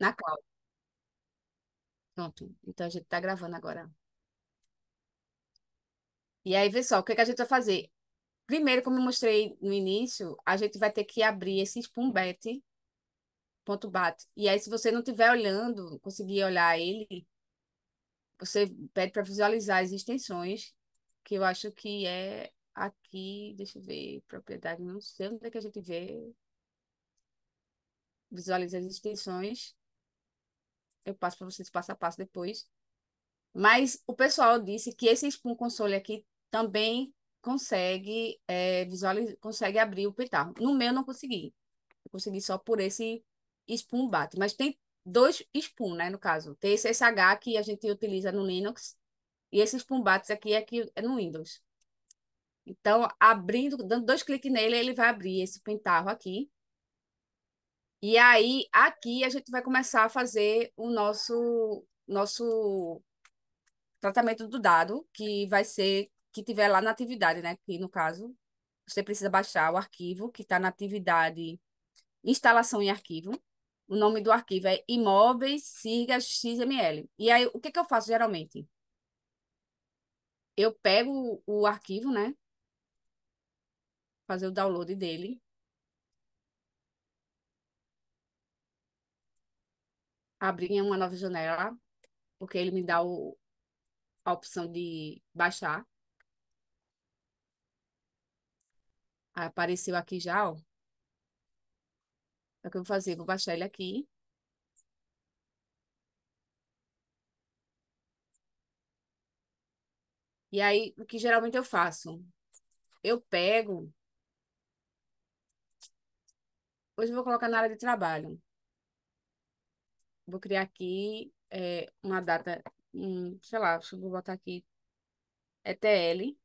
Na cloud. Pronto. Então a gente está gravando agora. E aí, pessoal o que, é que a gente vai fazer? Primeiro, como eu mostrei no início, a gente vai ter que abrir esse Spumbat, ponto bat. E aí, se você não estiver olhando, conseguir olhar ele, você pede para visualizar as extensões, que eu acho que é aqui, deixa eu ver, propriedade, não sei onde é que a gente vê. Visualiza as extensões. Eu passo para vocês passo a passo depois. Mas o pessoal disse que esse Spoon Console aqui também consegue é, consegue abrir o pintar. No meu não consegui. Eu consegui só por esse Spoon Bate. Mas tem dois Spoon, né, no caso. Tem esse SH que a gente utiliza no Linux e esse Spoon bat aqui, aqui é, é no Windows. Então, abrindo, dando dois cliques nele, ele vai abrir esse pintarro aqui. E aí, aqui, a gente vai começar a fazer o nosso, nosso tratamento do dado, que vai ser, que tiver lá na atividade, né? Que, no caso, você precisa baixar o arquivo que está na atividade instalação em arquivo. O nome do arquivo é imóveis siga xml. E aí, o que, que eu faço geralmente? Eu pego o arquivo, né? Fazer o download dele. abrir uma nova janela, porque ele me dá o, a opção de baixar. apareceu aqui já, ó. o que eu vou fazer, vou baixar ele aqui. E aí, o que geralmente eu faço? Eu pego. Hoje eu vou colocar na área de trabalho vou criar aqui é, uma data, um, sei lá, vou botar aqui ETL,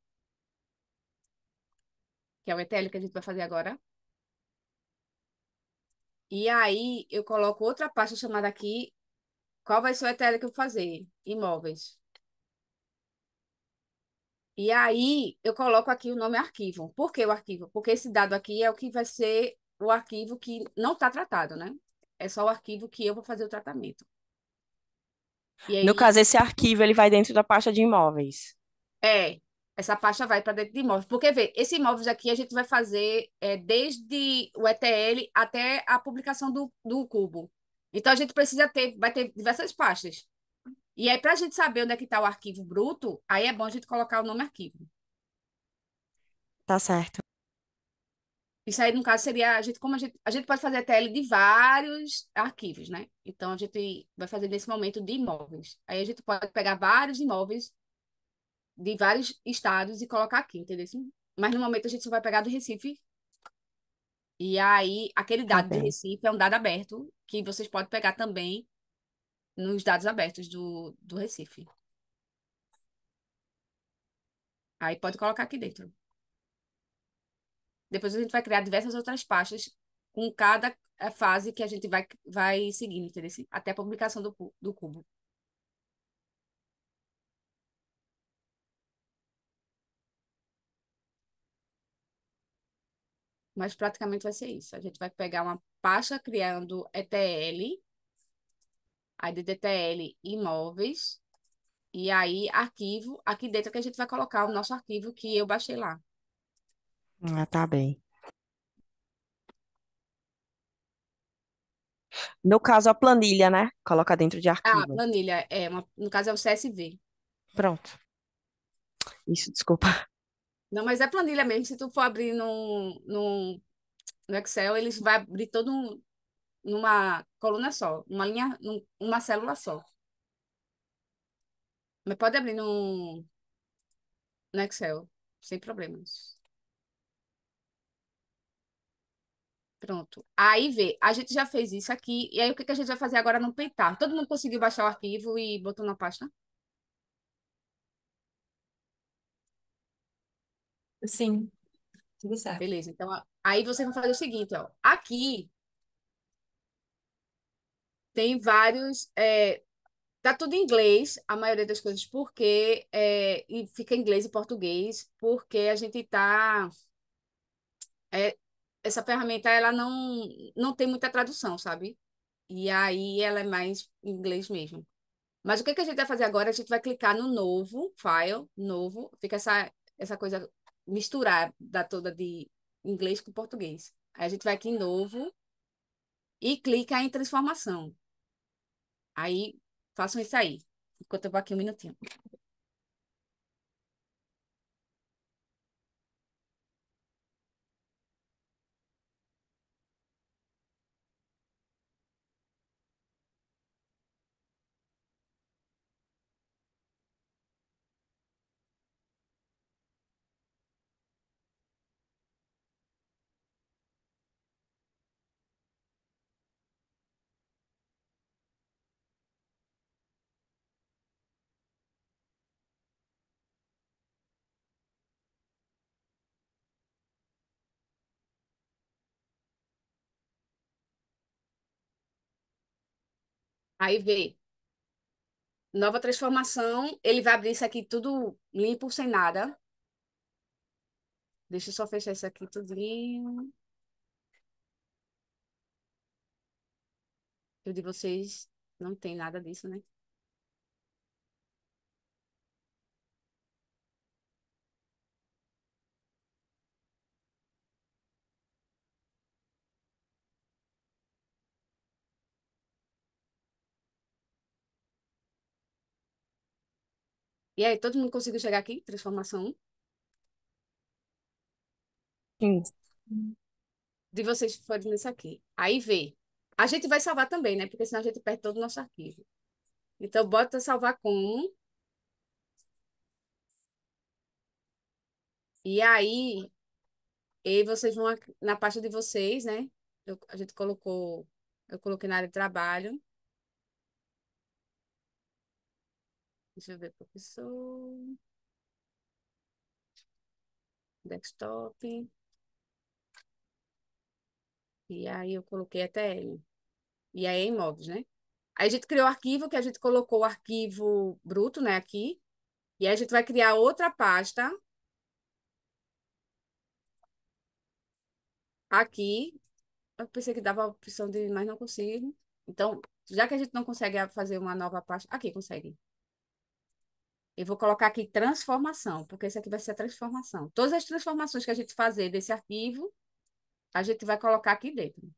que é o ETL que a gente vai fazer agora. E aí eu coloco outra pasta chamada aqui, qual vai ser o ETL que eu vou fazer? Imóveis. E aí eu coloco aqui o nome arquivo. Por que o arquivo? Porque esse dado aqui é o que vai ser o arquivo que não está tratado, né? é só o arquivo que eu vou fazer o tratamento. Aí, no caso, esse arquivo ele vai dentro da pasta de imóveis. É, essa pasta vai para dentro de imóveis. Porque, vê, esse imóveis aqui a gente vai fazer é, desde o ETL até a publicação do, do cubo. Então, a gente precisa ter, vai ter diversas pastas. E aí, para a gente saber onde é que está o arquivo bruto, aí é bom a gente colocar o nome arquivo. Tá certo. Isso aí, no caso, seria a gente, como a gente, a gente pode fazer a TL de vários arquivos, né? Então, a gente vai fazer nesse momento de imóveis. Aí a gente pode pegar vários imóveis de vários estados e colocar aqui, entendeu? Mas no momento a gente só vai pegar do Recife. E aí, aquele tá dado okay. do Recife é um dado aberto que vocês podem pegar também nos dados abertos do, do Recife. Aí pode colocar aqui dentro. Depois a gente vai criar diversas outras pastas com cada eh, fase que a gente vai, vai seguindo, entendeu? Até a publicação do, do cubo. Mas praticamente vai ser isso. A gente vai pegar uma pasta criando ETL, a DTL imóveis, e aí arquivo, aqui dentro que a gente vai colocar o nosso arquivo que eu baixei lá. Ah, tá bem. No caso, a planilha, né? Coloca dentro de Ah, arquivo. planilha, é uma, no caso é o CSV. Pronto. Isso, desculpa. Não, mas é planilha mesmo. Se tu for abrir no, no, no Excel, ele vai abrir todo um, numa coluna só, uma linha, num- uma célula só. Mas pode abrir no, no Excel, sem problemas. Pronto. Aí vê, a gente já fez isso aqui, e aí o que, que a gente vai fazer agora no Peitar? Todo mundo conseguiu baixar o arquivo e botou na pasta? Sim, tudo certo. Beleza, então aí vocês vão fazer o seguinte, ó. Aqui tem vários. É, tá tudo em inglês, a maioria das coisas, porque é, e fica em inglês e português, porque a gente tá. É, essa ferramenta ela não não tem muita tradução, sabe? E aí ela é mais em inglês mesmo. Mas o que, que a gente vai fazer agora? A gente vai clicar no novo file, novo, fica essa essa coisa misturar da toda de inglês com português. Aí a gente vai aqui em novo e clica em transformação. Aí façam isso aí, enquanto eu vou aqui um minutinho. Aí vê. Nova transformação. Ele vai abrir isso aqui tudo limpo, sem nada. Deixa eu só fechar isso aqui tudinho. Eu de vocês não tem nada disso, né? E aí, todo mundo conseguiu chegar aqui? Transformação 1? Sim. De vocês foram nesse aqui. Aí vê. A gente vai salvar também, né? Porque senão a gente perde todo o nosso arquivo. Então, bota salvar com E aí, e vocês vão na pasta de vocês, né? Eu, a gente colocou, eu coloquei na área de trabalho. Deixa eu ver, professor. Desktop. E aí eu coloquei até ele. E aí é em modos né? Aí a gente criou o arquivo, que a gente colocou o arquivo bruto, né, aqui. E aí a gente vai criar outra pasta. Aqui. Eu pensei que dava a opção de, mas não consigo. Então, já que a gente não consegue fazer uma nova pasta... Aqui, consegue. Eu vou colocar aqui transformação, porque isso aqui vai ser a transformação. Todas as transformações que a gente fazer desse arquivo, a gente vai colocar aqui dentro.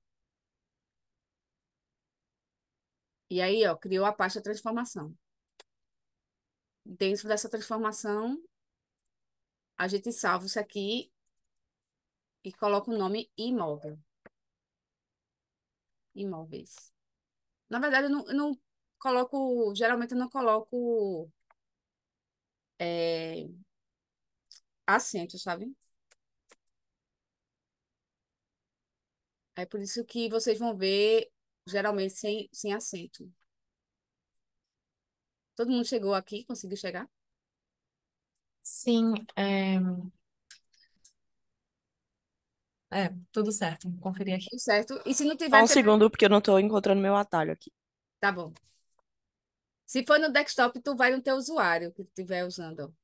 E aí, ó, criou a pasta transformação. Dentro dessa transformação, a gente salva isso aqui e coloca o nome imóvel. Imóveis. Na verdade, eu não, eu não coloco, geralmente eu não coloco é, sabe? É por isso que vocês vão ver geralmente sem, sem assento. Todo mundo chegou aqui? Conseguiu chegar? Sim, é... é tudo certo. Conferi aqui. Tudo certo. E se não tiver... um segundo, porque eu não estou encontrando meu atalho aqui. Tá bom. Se for no desktop, tu vai no teu usuário que estiver usando.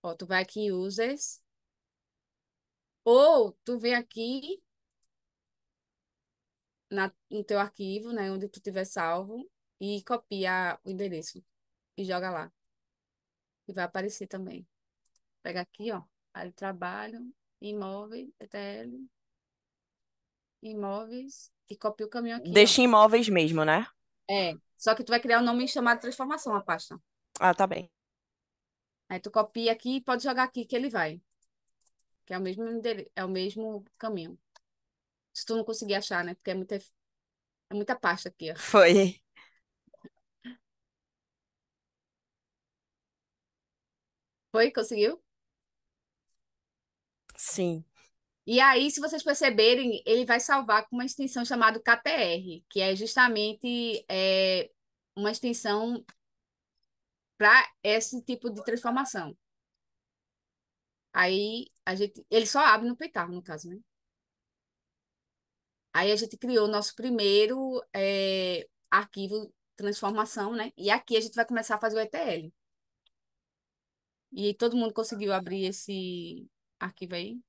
Ó, tu vai aqui em Users. Ou tu vem aqui na, no teu arquivo, né, onde tu tiver salvo, e copia o endereço e joga lá. E vai aparecer também. Pega aqui, ó, área de trabalho, imóvel, ETL, imóveis, e copia o caminho aqui. Deixa ó. imóveis mesmo, né? É. Só que tu vai criar um nome chamado transformação, a pasta. Ah, tá bem. Aí tu copia aqui e pode jogar aqui que ele vai. Que é o mesmo, é o mesmo caminho. Se tu não conseguir achar, né? Porque é muita, é muita pasta aqui, ó. Foi. Foi? Conseguiu? Sim. E aí, se vocês perceberem, ele vai salvar com uma extensão chamada KTR, que é justamente é, uma extensão para esse tipo de transformação. Aí a gente, ele só abre no Peitar, no caso, né? Aí a gente criou o nosso primeiro é, arquivo transformação, né? E aqui a gente vai começar a fazer o ETL. E todo mundo conseguiu abrir esse arquivo aí?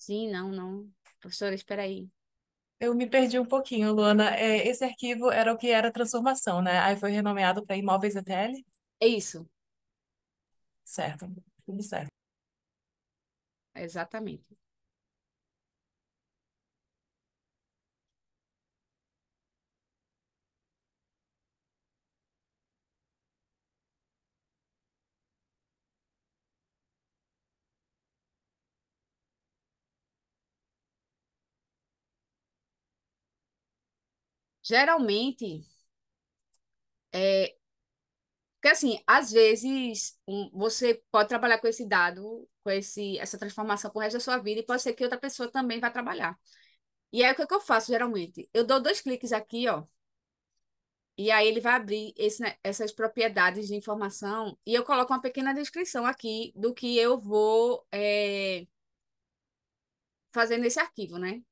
Sim, não, não. Professora, espera aí. Eu me perdi um pouquinho, Luana. É, esse arquivo era o que era transformação, né? Aí foi renomeado para Imóveis ETL? É isso. Certo, tudo certo. Exatamente. geralmente, é, porque assim, às vezes um, você pode trabalhar com esse dado, com esse, essa transformação o resto da sua vida, e pode ser que outra pessoa também vá trabalhar. E aí o que, é que eu faço geralmente? Eu dou dois cliques aqui, ó, e aí ele vai abrir esse, né, essas propriedades de informação e eu coloco uma pequena descrição aqui do que eu vou é, fazer nesse arquivo, né?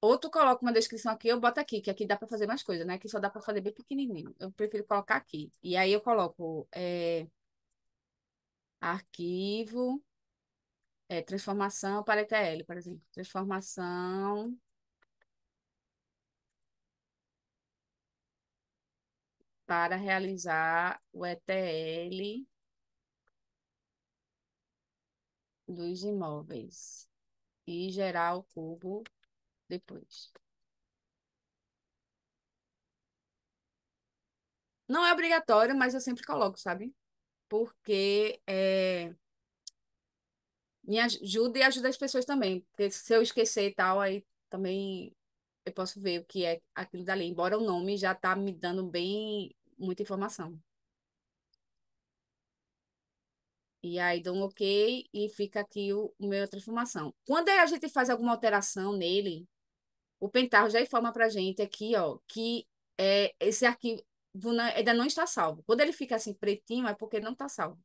Ou tu coloca uma descrição aqui, eu boto aqui, que aqui dá para fazer mais coisas, né? Aqui só dá para fazer bem pequenininho. Eu prefiro colocar aqui. E aí eu coloco é, arquivo, é, transformação para ETL, por exemplo. Transformação para realizar o ETL dos imóveis e gerar o cubo depois. Não é obrigatório, mas eu sempre coloco, sabe? Porque é... me ajuda e ajuda as pessoas também. Porque se eu esquecer e tal, aí também eu posso ver o que é aquilo dali. Embora o nome já tá me dando bem muita informação. E aí dou um ok e fica aqui o, o meu transformação. Quando a gente faz alguma alteração nele, o Pentarro já informa para a gente aqui ó, que é, esse arquivo ainda não está salvo. Quando ele fica assim pretinho, é porque não está salvo.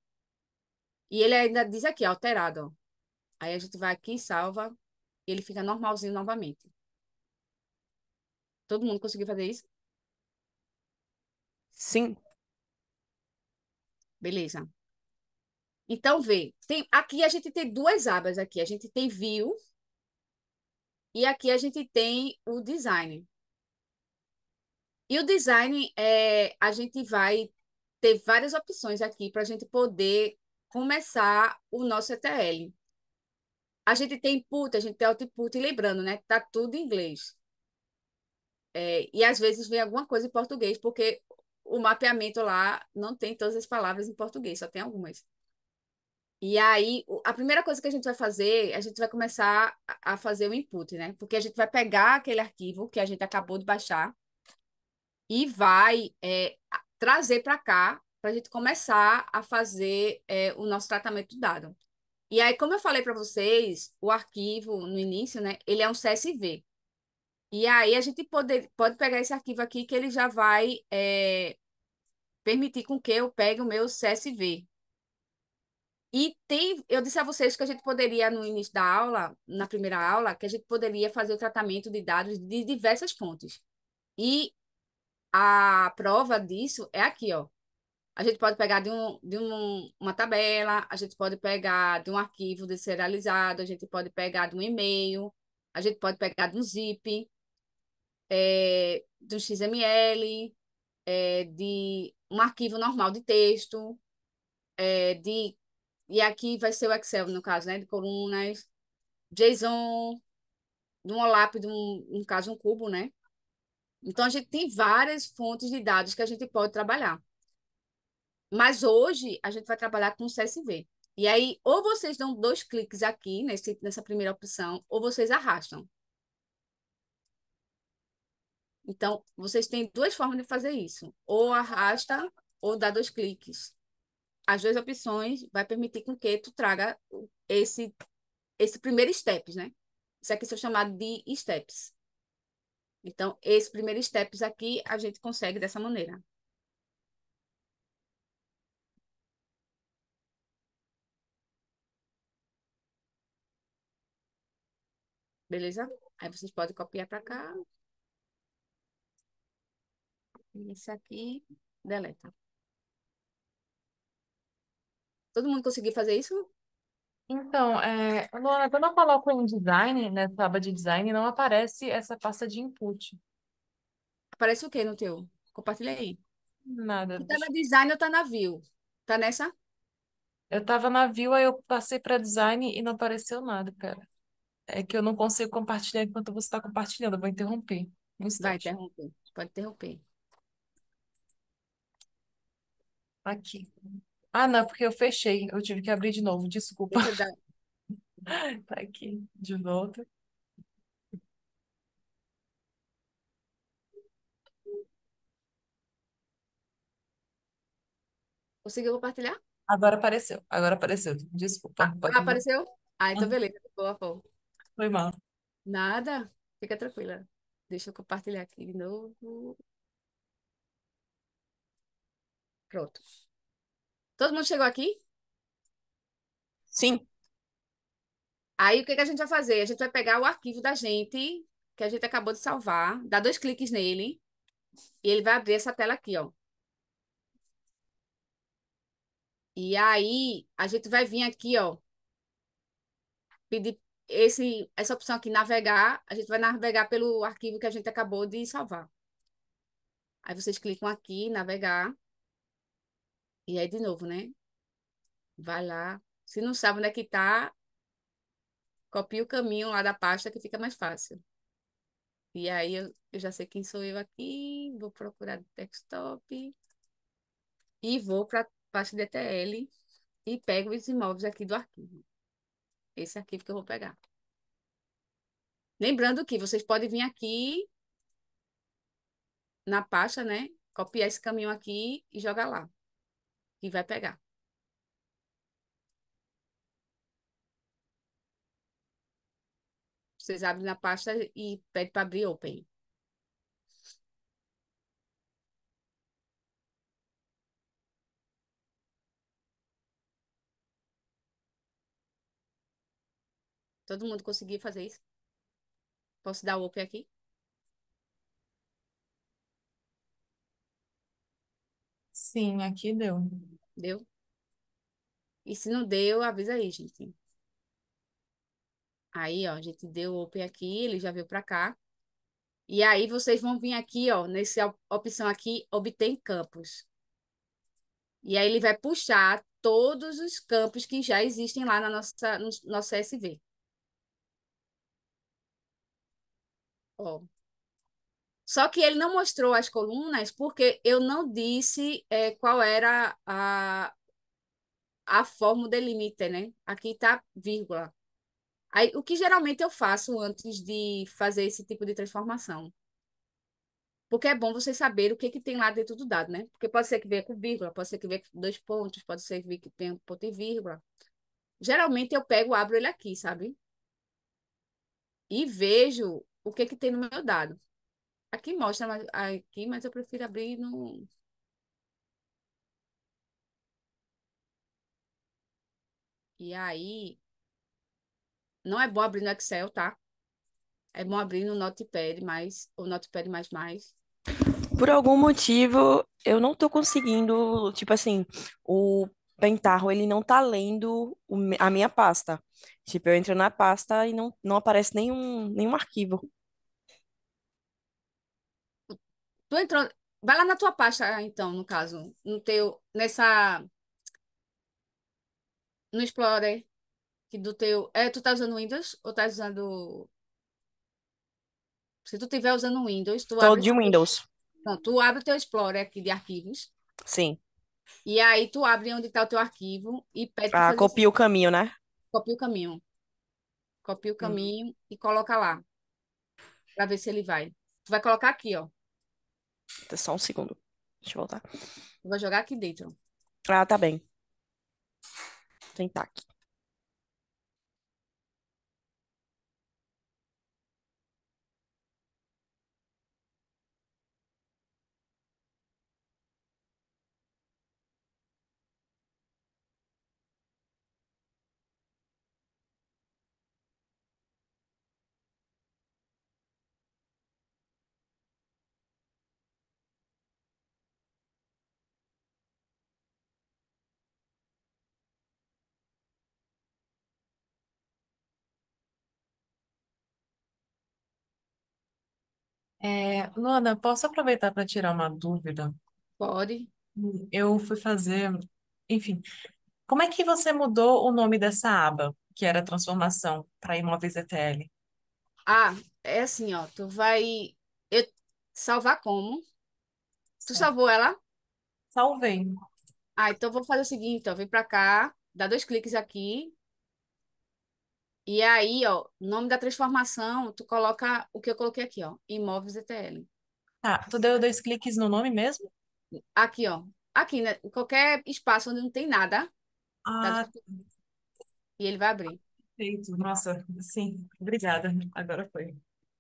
E ele ainda diz aqui, alterado. Ó. Aí a gente vai aqui, salva, e ele fica normalzinho novamente. Todo mundo conseguiu fazer isso? Sim. Beleza. Então, vê. Tem, aqui a gente tem duas abas aqui. A gente tem view, e aqui a gente tem o design. E o design, é, a gente vai ter várias opções aqui para a gente poder começar o nosso ETL. A gente tem input, a gente tem output, e lembrando, né? Tá tudo em inglês. É, e às vezes vem alguma coisa em português, porque o mapeamento lá não tem todas as palavras em português, só tem algumas. E aí, a primeira coisa que a gente vai fazer, a gente vai começar a fazer o input, né? Porque a gente vai pegar aquele arquivo que a gente acabou de baixar e vai é, trazer para cá para a gente começar a fazer é, o nosso tratamento do dado. E aí, como eu falei para vocês, o arquivo no início, né? Ele é um CSV. E aí a gente pode, pode pegar esse arquivo aqui que ele já vai é, permitir com que eu pegue o meu CSV, e tem, eu disse a vocês que a gente poderia, no início da aula, na primeira aula, que a gente poderia fazer o tratamento de dados de diversas fontes. E a prova disso é aqui, ó. A gente pode pegar de, um, de um, uma tabela, a gente pode pegar de um arquivo deserializado, a gente pode pegar de um e-mail, a gente pode pegar de um zip, é, de um XML, é, de um arquivo normal de texto, é, de e aqui vai ser o Excel, no caso, né? De colunas, JSON, de um OLAP, de um, no caso, um cubo, né? Então, a gente tem várias fontes de dados que a gente pode trabalhar. Mas hoje, a gente vai trabalhar com CSV. E aí, ou vocês dão dois cliques aqui nesse, nessa primeira opção, ou vocês arrastam. Então, vocês têm duas formas de fazer isso. Ou arrasta, ou dá dois cliques as duas opções vai permitir com que tu traga esse, esse primeiro steps, né? Isso aqui são chamados de steps. Então, esse primeiro steps aqui a gente consegue dessa maneira. Beleza? Aí vocês podem copiar para cá. esse aqui, deleta. Todo mundo conseguiu fazer isso? Então, é, Luana, quando eu coloco em design, nessa né, aba de design, não aparece essa pasta de input. Aparece o que no teu? Compartilha aí. Nada. tá na design ou tá na view? Tá nessa? Eu tava na view, aí eu passei para design e não apareceu nada, cara. É que eu não consigo compartilhar enquanto você está compartilhando. Eu vou interromper. Um Vai interromper. Pode interromper. Aqui. Ah, não, porque eu fechei. Eu tive que abrir de novo, desculpa. Tá aqui, de volta. Conseguiu compartilhar? Agora apareceu, agora apareceu. Desculpa. Ah, apareceu? Ah, então beleza. Boa, boa. Foi mal. Nada, fica tranquila. Deixa eu compartilhar aqui de novo. Pronto. Todo mundo chegou aqui? Sim. Aí o que que a gente vai fazer? A gente vai pegar o arquivo da gente, que a gente acabou de salvar, dá dois cliques nele, e ele vai abrir essa tela aqui, ó. E aí a gente vai vir aqui, ó, pedir esse, essa opção aqui, navegar, a gente vai navegar pelo arquivo que a gente acabou de salvar. Aí vocês clicam aqui, navegar. E aí, de novo, né? Vai lá. Se não sabe onde é que tá, copia o caminho lá da pasta que fica mais fácil. E aí, eu, eu já sei quem sou eu aqui. Vou procurar o desktop. E vou para a pasta DTL e pego os imóveis aqui do arquivo. Esse arquivo que eu vou pegar. Lembrando que vocês podem vir aqui na pasta, né? Copiar esse caminho aqui e jogar lá e vai pegar. Vocês abrem na pasta e pede para abrir Open. Todo mundo conseguiu fazer isso? Posso dar Open aqui? Sim, aqui deu. Deu? E se não deu, avisa aí, gente. Aí, ó, a gente deu open aqui, ele já veio para cá. E aí vocês vão vir aqui, ó, nessa opção aqui, obtém campos. E aí ele vai puxar todos os campos que já existem lá na nossa, no nosso CSV. Ó, só que ele não mostrou as colunas porque eu não disse é, qual era a, a forma delimite, né? Aqui está vírgula. Aí, o que geralmente eu faço antes de fazer esse tipo de transformação? Porque é bom você saber o que, que tem lá dentro do dado, né? Porque pode ser que venha com vírgula, pode ser que venha com dois pontos, pode ser que tenha um ponto e vírgula. Geralmente eu pego, abro ele aqui, sabe? E vejo o que, que tem no meu dado. Aqui mostra mas, aqui, mas eu prefiro abrir no. E aí. Não é bom abrir no Excel, tá? É bom abrir no Notepad, mais, o Notepad mais mais. Por algum motivo, eu não tô conseguindo, tipo assim, o Pentaho ele não tá lendo a minha pasta. Tipo, eu entro na pasta e não, não aparece nenhum, nenhum arquivo. Tu entrou. Vai lá na tua pasta, ah, então, no caso. No teu. Nessa. No Explorer. Que do teu. É, tu tá usando Windows ou tá usando. Se tu tiver usando Windows, tu Tô abre. de Windows. Não, tu abre o teu Explorer aqui de arquivos. Sim. E aí tu abre onde está o teu arquivo e pede ah, pra Ah, copia o caminho, né? copia o caminho. Copia o hum. caminho e coloca lá. Pra ver se ele vai. Tu vai colocar aqui, ó. Tá só um segundo. Deixa eu voltar. Vou jogar aqui dentro. Ah, tá bem. Vou tentar aqui. É, Luana, posso aproveitar para tirar uma dúvida? Pode. Eu fui fazer, enfim, como é que você mudou o nome dessa aba, que era transformação para imóveis ETL? Ah, é assim, ó. Tu vai eu... salvar como? Tu Certo. salvou ela? Salvei. Ah, então vou fazer o seguinte, ó. Vem pra cá, dá dois cliques aqui e aí, ó, nome da transformação, tu coloca o que eu coloquei aqui, ó, imóveis ETL. Tá. tu deu dois cliques no nome mesmo? Aqui, ó. Aqui, né? Qualquer espaço onde não tem nada. Tá ah. Tá... E ele vai abrir. Perfeito. Nossa, sim. Obrigada. Agora foi.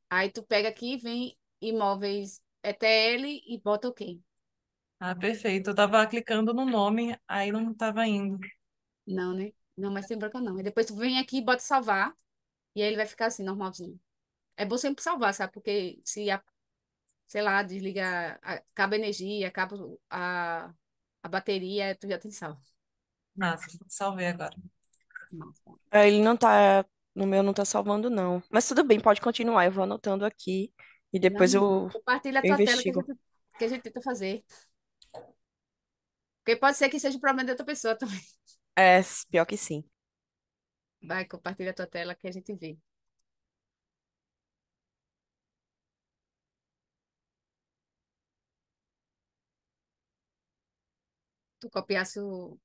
Aí tu pega aqui, vem imóveis ETL e bota OK. Ah, perfeito. Eu tava clicando no nome, aí não tava indo. Não, né? Não, mas sem branca não. E depois tu vem aqui e bota salvar. E aí ele vai ficar assim, normalzinho. É bom sempre salvar, sabe? Porque se, a, sei lá, desliga, acaba a energia, acaba a, a bateria, tu já tem salvo. Nossa, salvei agora. É, ele não tá. No meu não tá salvando, não. Mas tudo bem, pode continuar. Eu vou anotando aqui e depois eu. Compartilha a eu tua investigo. tela que a, gente, que a gente tenta fazer. Porque pode ser que seja o problema de outra pessoa também. É, pior que sim. Vai, compartilha a tua tela que a gente vê. Tu copiasse o,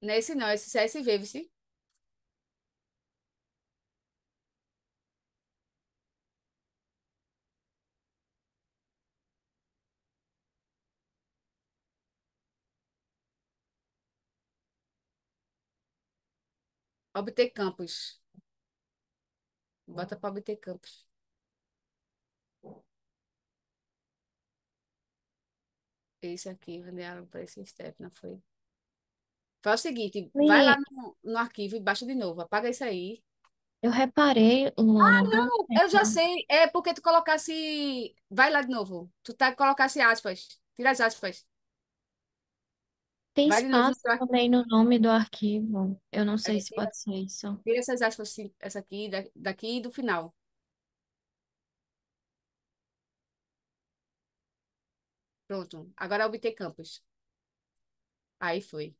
Nesse não, esse CSV, sim. Obter campos. Bota para obter campos. Esse aqui, Vandearam, para esse step, não foi? Faz o seguinte, vai lá no, no arquivo e baixa de novo, apaga isso aí. eu reparei, Ah, Luana, não não, né? eu já sei. É porque tu colocasse. Vai lá de novo. Tu tá colocasse aspas. Tira as aspas. Tem Vai de novo no espaço também no nome do arquivo. Eu não sei É, se tira, pode ser isso. tira essas aspas, assim, essa aqui, da- daqui e do final. Pronto. Agora obter campos. Aí foi.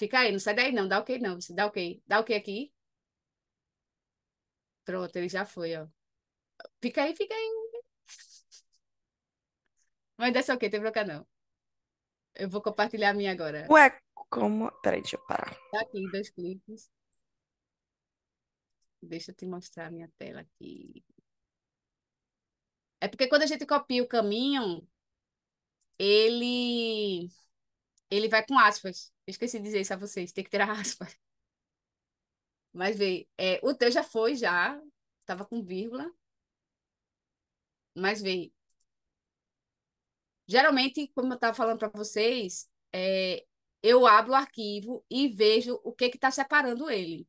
Fica aí, não sai daí não, dá ok não. Dá ok. Dá ok aqui. Pronto, ele já foi, ó. Fica aí, fica aí. Mas dessa é ok, tem bronca não. Eu vou compartilhar a minha agora. Ué, como? Peraí, deixa eu parar. Tá aqui, dois cliques. Deixa eu te mostrar a minha tela aqui. É porque quando a gente copia o caminho, ele ele vai com aspas. Eu esqueci de dizer isso a vocês, tem que ter aspas. Mas vê, é, o teu já foi, já. Tava com vírgula. Mas vê. Geralmente, como eu estava falando para vocês, é, eu abro o arquivo e vejo o que está separando ele.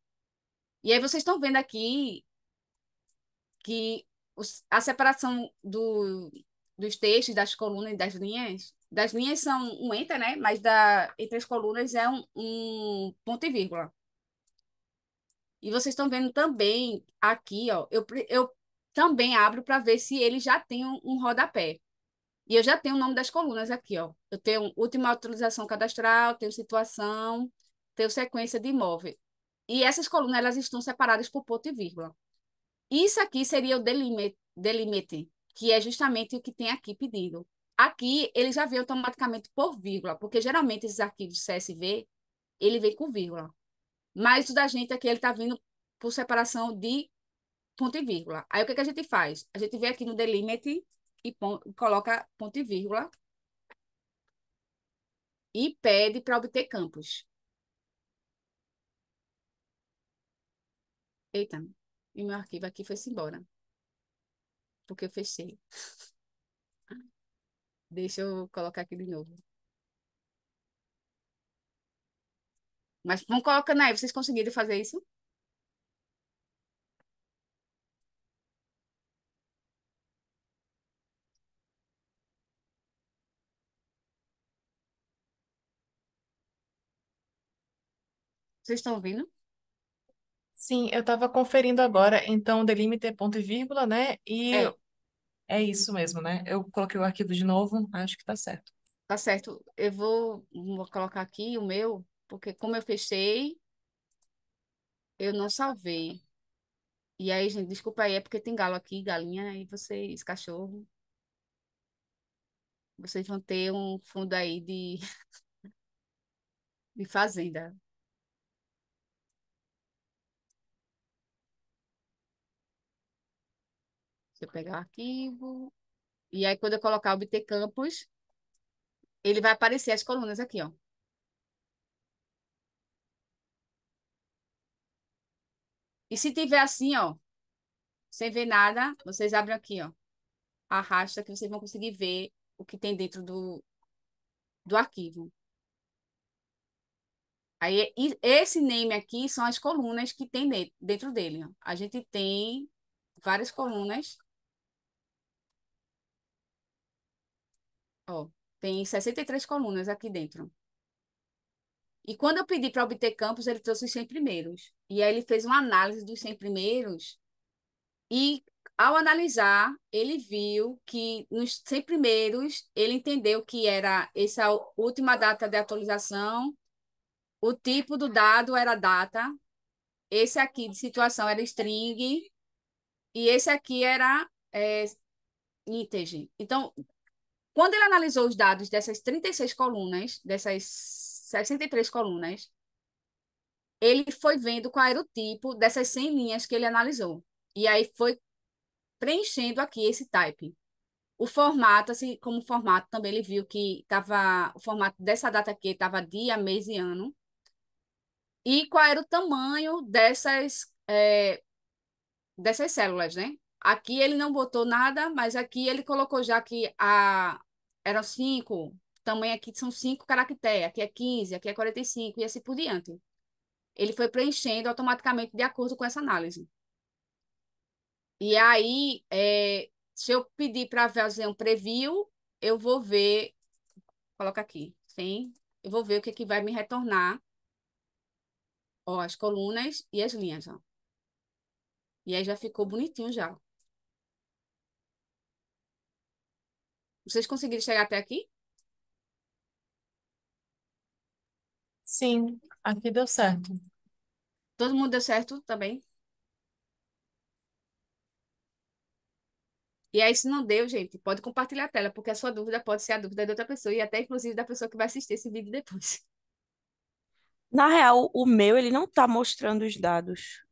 E aí vocês estão vendo aqui que os, a separação do, dos textos, das colunas e das linhas das linhas são um enter, né? Mas da, entre as colunas é um, um ponto e vírgula. E vocês estão vendo também aqui, ó, eu, eu também abro para ver se ele já tem um, um rodapé. E eu já tenho o nome das colunas aqui, ó. Eu tenho última atualização cadastral, tenho situação, tenho sequência de imóvel. E essas colunas, elas estão separadas por ponto e vírgula. Isso aqui seria o delimite, delimite que é justamente o que tem aqui pedindo. Aqui ele já vem automaticamente por vírgula, porque geralmente esses arquivos CSV, ele vem com vírgula. Mas o da gente aqui, é ele está vindo por separação de ponto e vírgula. Aí o que, que a gente faz? A gente vem aqui no delimite e coloca ponto e vírgula e pede para obter campos. Eita, e meu arquivo aqui foi-se embora, porque eu fechei. Deixa eu colocar aqui de novo. Mas vão colocando aí, vocês conseguiram fazer isso? Vocês estão ouvindo? Sim, eu estava conferindo agora, então, o é ponto e vírgula, né? E é. É isso mesmo, né? Eu coloquei o arquivo de novo, acho que tá certo. Tá certo. Eu vou, vou colocar aqui o meu, porque como eu fechei, eu não salvei. E aí, gente, desculpa aí, é porque tem galo aqui, galinha, e vocês, cachorro. Vocês vão ter um fundo aí de, de fazenda. Deixa eu pegar o arquivo. E aí, quando eu colocar obter campos, ele vai aparecer as colunas aqui, ó. E se tiver assim, ó, sem ver nada, vocês abrem aqui, ó. Arrasta que vocês vão conseguir ver o que tem dentro do, do arquivo. Aí, esse name aqui são as colunas que tem dentro dele. Ó. A gente tem várias colunas Ó, tem 63 colunas aqui dentro. E quando eu pedi para obter campos, ele trouxe os 100 primeiros. E aí ele fez uma análise dos 100 primeiros. E ao analisar, ele viu que nos 100 primeiros, ele entendeu que era essa última data de atualização, o tipo do dado era data, esse aqui de situação era string, e esse aqui era é, integer. Então, quando ele analisou os dados dessas 36 colunas, dessas 63 colunas, ele foi vendo qual era o tipo dessas 100 linhas que ele analisou. E aí foi preenchendo aqui esse type. O formato, assim como formato, também ele viu que tava, o formato dessa data aqui estava dia, mês e ano. E qual era o tamanho dessas, é, dessas células, né? Aqui ele não botou nada, mas aqui ele colocou já que a... eram cinco, também aqui são cinco caracteres, aqui é 15, aqui é 45 e assim por diante. Ele foi preenchendo automaticamente de acordo com essa análise. E aí, é... se eu pedir para fazer um preview, eu vou ver, coloca aqui, sim, eu vou ver o que, que vai me retornar, ó, as colunas e as linhas, ó. E aí já ficou bonitinho já. Vocês conseguiram chegar até aqui? Sim, aqui deu certo. Todo mundo deu certo também? E aí, se não deu, gente, pode compartilhar a tela, porque a sua dúvida pode ser a dúvida de outra pessoa e até inclusive da pessoa que vai assistir esse vídeo depois. Na real, o meu, ele não está mostrando os dados.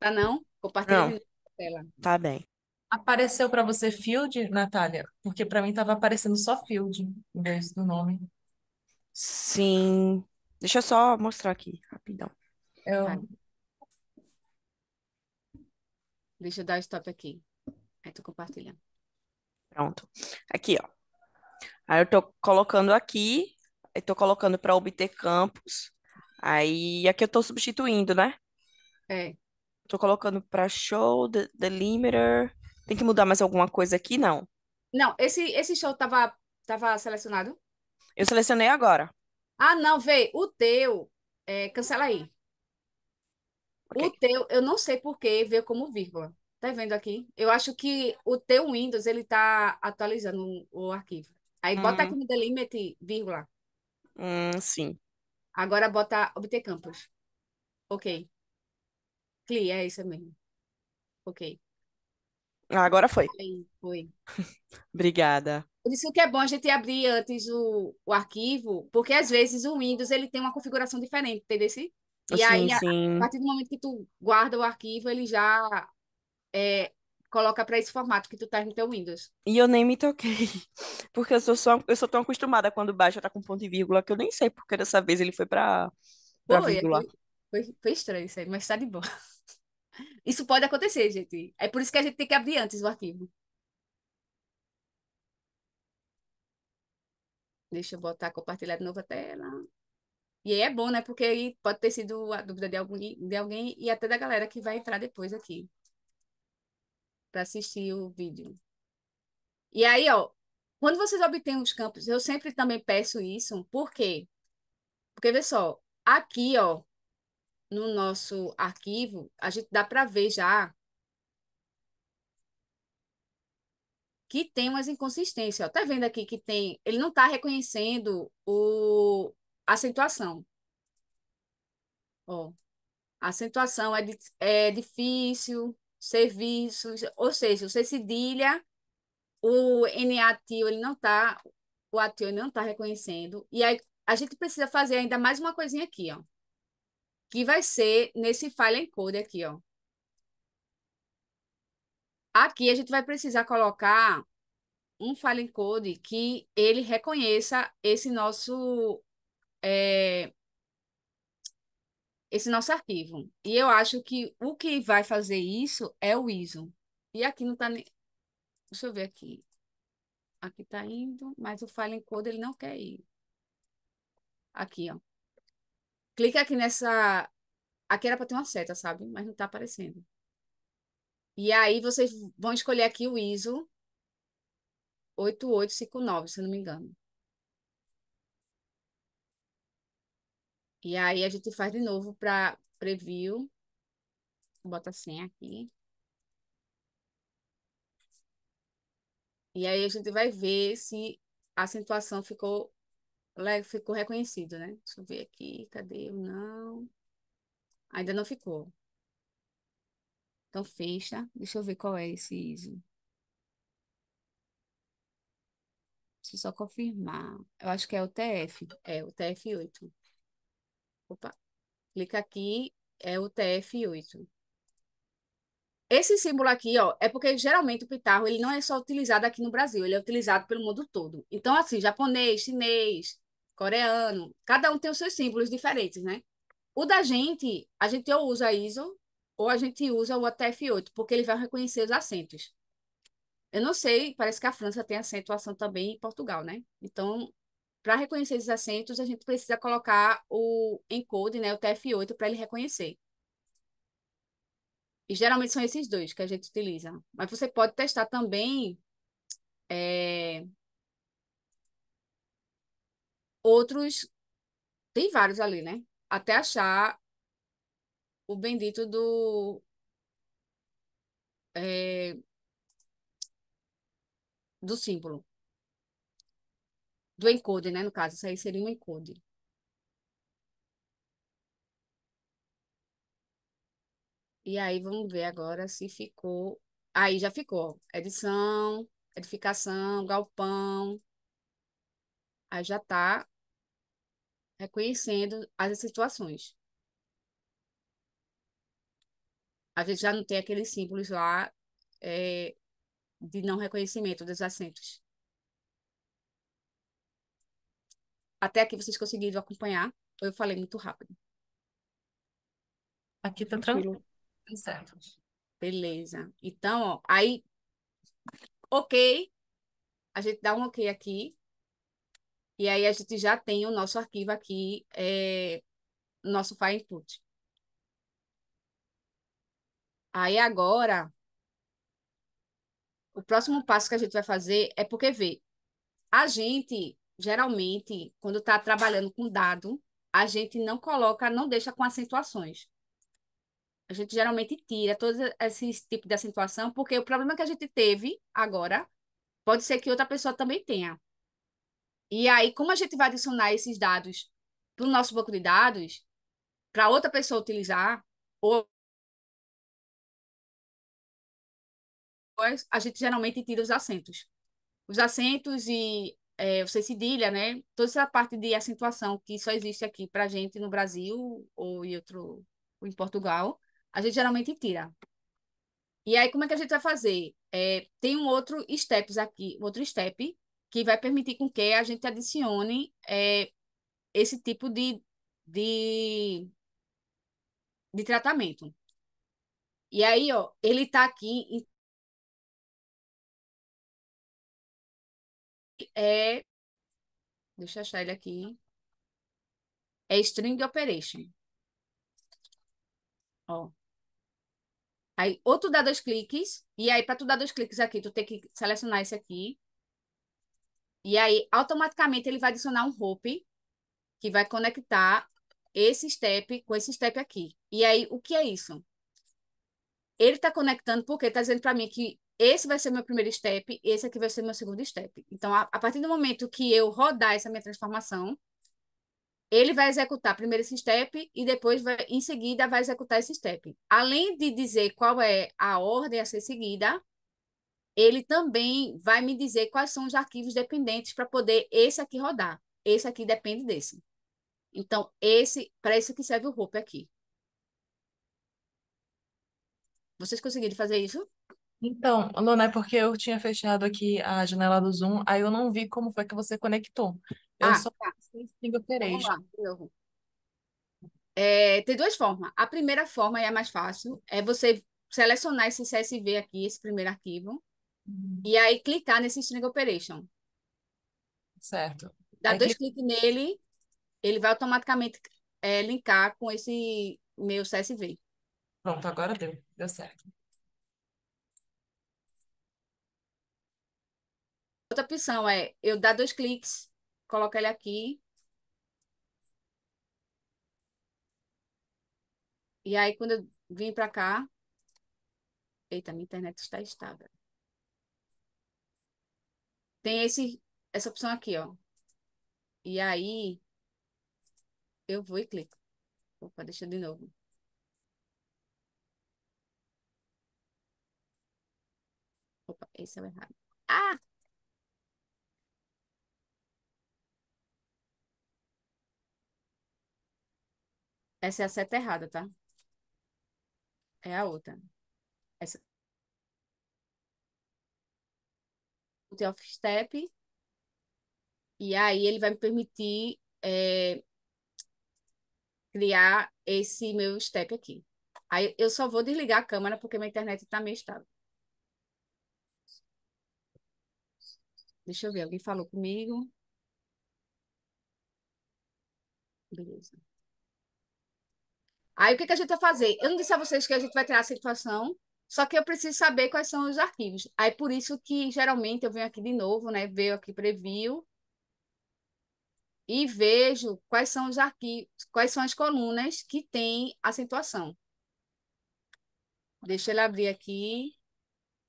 Tá não? Compartilha Não. a tela. Tá bem. Apareceu para você Field, Natália? Porque para mim estava aparecendo só Field em vez do nome. Sim. Deixa eu só mostrar aqui, rapidão. Eu... Deixa eu dar stop aqui. Aí tô compartilhando. Pronto. Aqui, ó. Aí eu tô colocando aqui, eu tô colocando para obter campos. Aí aqui eu tô substituindo, né? É. Tô colocando para show, delimiter. Tem que mudar mais alguma coisa aqui? Não. Não, esse, esse show tava, tava selecionado? Eu selecionei agora. Ah, não, vê, o teu, é, cancela aí. Okay. O teu, eu não sei por que veio como vírgula. Tá vendo aqui? Eu acho que o teu Windows, ele tá atualizando o arquivo. Aí bota hum. aqui no delimite, vírgula. Hum, sim. Agora bota obter campos. Ok. Clear, é isso mesmo. Ok. Ah, agora foi. Foi. foi. Obrigada. Por isso que é bom a gente abrir antes o, o arquivo, porque às vezes o Windows ele tem uma configuração diferente, entendeu? E sim, aí, sim. A, a, partir do momento que tu guarda o arquivo, ele já é, coloca para esse formato que tu tá no teu Windows. E eu nem me toquei, porque eu sou só eu sou tão acostumada quando baixa tá com ponto e vírgula que eu nem sei porque dessa vez ele foi para vírgula. Foi, foi, estranho isso aí, mas tá de boa. Isso pode acontecer, gente. É por isso que a gente tem que abrir antes o arquivo. Deixa eu botar compartilhar de novo a tela. E aí é bom, né? Porque aí pode ter sido a dúvida de, algum, de alguém e até da galera que vai entrar depois aqui para assistir o vídeo. E aí, ó, quando vocês obtêm os campos, eu sempre também peço isso. Por quê? Porque, vê só, aqui, ó, no nosso arquivo, a gente dá para ver já que tem umas inconsistências. Está vendo aqui que tem, ele não está reconhecendo o a acentuação. Ó, a acentuação é, de, é difícil, serviços, ou seja, você cedilha, o NA tio ele não está o atio não está reconhecendo. E aí a gente precisa fazer ainda mais uma coisinha aqui, ó que vai ser nesse file encode aqui, ó. Aqui a gente vai precisar colocar um file encode que ele reconheça esse nosso é, esse nosso arquivo. E eu acho que o que vai fazer isso é o ISO. E aqui não está nem... Deixa eu ver aqui. Aqui está indo, mas o file encode ele não quer ir. Aqui, ó. Clica aqui nessa. Aqui era para ter uma seta, sabe? Mas não está aparecendo. E aí vocês vão escolher aqui o ISO 8859, se não me engano. E aí a gente faz de novo para preview. Bota a senha aqui. E aí a gente vai ver se a acentuação ficou é, ficou reconhecido, né? Deixa eu ver aqui. Cadê? Não. Ainda não ficou. Então, fecha. Deixa eu ver qual é esse ISO. Deixa eu só confirmar. Eu acho que é o TF. É, o TF8. Opa. Clica aqui. É o TF8. Esse símbolo aqui, ó, é porque geralmente o pitarro ele não é só utilizado aqui no Brasil, ele é utilizado pelo mundo todo. Então, assim, japonês, chinês, coreano, cada um tem os seus símbolos diferentes, né? O da gente, a gente ou usa ISO ou a gente usa o ATF-8, porque ele vai reconhecer os acentos. Eu não sei, parece que a França tem acentuação também em Portugal, né? Então, para reconhecer esses acentos, a gente precisa colocar o encode, né, o TF8, para ele reconhecer. E geralmente são esses dois que a gente utiliza. Mas você pode testar também é, Outros, tem vários ali, né? Até achar o bendito do. É, do símbolo. Do encode, né? No caso, isso aí seria um encode. E aí vamos ver agora se ficou. Aí já ficou. Edição, edificação, galpão. Aí já tá reconhecendo as situações. A gente já não tem aqueles símbolos lá é, de não reconhecimento dos assentos. Até aqui vocês conseguiram acompanhar? Ou eu falei muito rápido? Aqui tá tranquilo. Tá certo. Beleza. Então, ó, aí, ok. A gente dá um ok aqui. E aí a gente já tem o nosso arquivo aqui, é, nosso file input. Aí agora, o próximo passo que a gente vai fazer é porque vê, a gente geralmente quando está trabalhando com dado, a gente não coloca, não deixa com acentuações. A gente geralmente tira todos esses tipos de acentuação, porque o problema que a gente teve agora pode ser que outra pessoa também tenha. E aí, como a gente vai adicionar esses dados para o nosso banco de dados, para outra pessoa utilizar, ou a gente geralmente tira os acentos. Os acentos e é, você cedilha, né? Toda essa parte de acentuação que só existe aqui para gente no Brasil ou em outro ou em Portugal, a gente geralmente tira. E aí como é que a gente vai fazer? É, tem um outro steps aqui, um outro step que vai permitir com que a gente adicione é, esse tipo de, de, de tratamento. E aí, ó, ele está aqui é deixa eu achar ele aqui. É string operation. Ó. Aí, ou tu dá dois cliques, e aí para tu dar dois cliques aqui, tu tem que selecionar esse aqui e aí, automaticamente, ele vai adicionar um rope que vai conectar esse step com esse step aqui. E aí, o que é isso? Ele está conectando porque está dizendo para mim que esse vai ser meu primeiro step, esse aqui vai ser meu segundo step. Então, a, a partir do momento que eu rodar essa minha transformação, ele vai executar primeiro esse step e depois, vai, em seguida, vai executar esse step. Além de dizer qual é a ordem a ser seguida, ele também vai me dizer quais são os arquivos dependentes para poder esse aqui rodar. Esse aqui depende desse. Então, esse para isso que serve o ROP aqui. Vocês conseguiram fazer isso? Então, Lona, é porque eu tinha fechado aqui a janela do Zoom, aí eu não vi como foi que você conectou. Eu ah, só tá. é, tem duas formas. A primeira forma, e a é mais fácil, é você selecionar esse CSV aqui, esse primeiro arquivo, Uhum. E aí clicar nesse String Operation. Certo. Dá é dois que... cliques nele, ele vai automaticamente é, linkar com esse meu CSV. Pronto, agora deu. Deu certo. Outra opção é eu dar dois cliques, coloca ele aqui. E aí, quando eu vim para cá. Eita, minha internet está estável. Tem esse, essa opção aqui, ó. E aí, eu vou e clico. Opa, deixa de novo. Opa, esse é o errado. Ah! Essa é a seta errada, tá? É a outra. de off-step. E aí ele vai me permitir é, criar esse meu step aqui. Aí eu só vou desligar a câmera porque minha internet está meio estável. Deixa eu ver, alguém falou comigo? Beleza. Aí o que, que a gente vai fazer? Eu não disse a vocês que a gente vai ter a situação só que eu preciso saber quais são os arquivos. Aí por isso que geralmente eu venho aqui de novo, né? Veio aqui preview e vejo quais são os arquivos, quais são as colunas que tem acentuação. Deixa ele abrir aqui.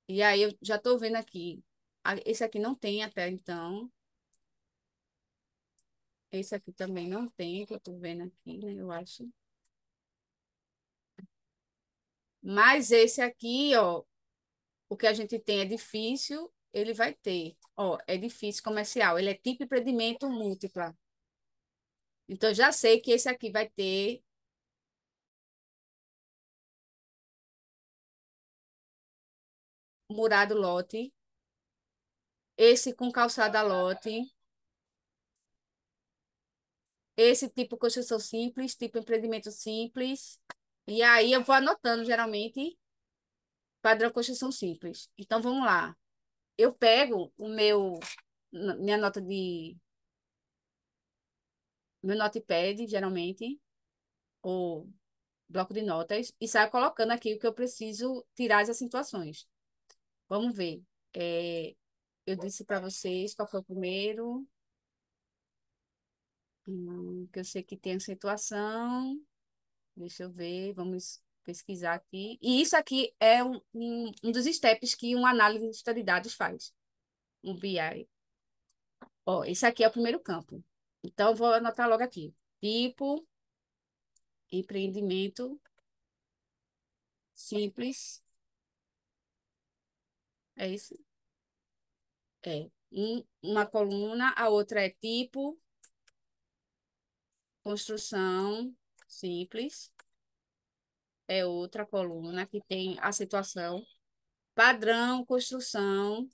E aí eu já estou vendo aqui. Ah, esse aqui não tem até então. Esse aqui também não tem, que eu estou vendo aqui, né? Eu acho. Mas esse aqui, ó, o que a gente tem é difícil, ele vai ter, ó, é difícil comercial, ele é tipo empreendimento múltipla. Então, já sei que esse aqui vai ter murado lote, esse com calçada lote, esse tipo construção simples, tipo empreendimento simples, e aí eu vou anotando, geralmente, padrão construção simples. Então, vamos lá. Eu pego o meu, minha nota de... Meu notepad, geralmente, ou bloco de notas, e saio colocando aqui o que eu preciso tirar as acentuações. Vamos ver. É, eu disse para vocês qual foi o primeiro. Hum, que eu sei que tem acentuação. Deixa eu ver, vamos pesquisar aqui. E isso aqui é um, um, dos steps que uma análise de dados faz, um BI. Ó, esse aqui é o primeiro campo. Então, vou anotar logo aqui. Tipo, empreendimento, simples. É isso? É. Um, uma coluna, a outra é tipo, construção, simples. É outra coluna que tem a situação. Padrão, construção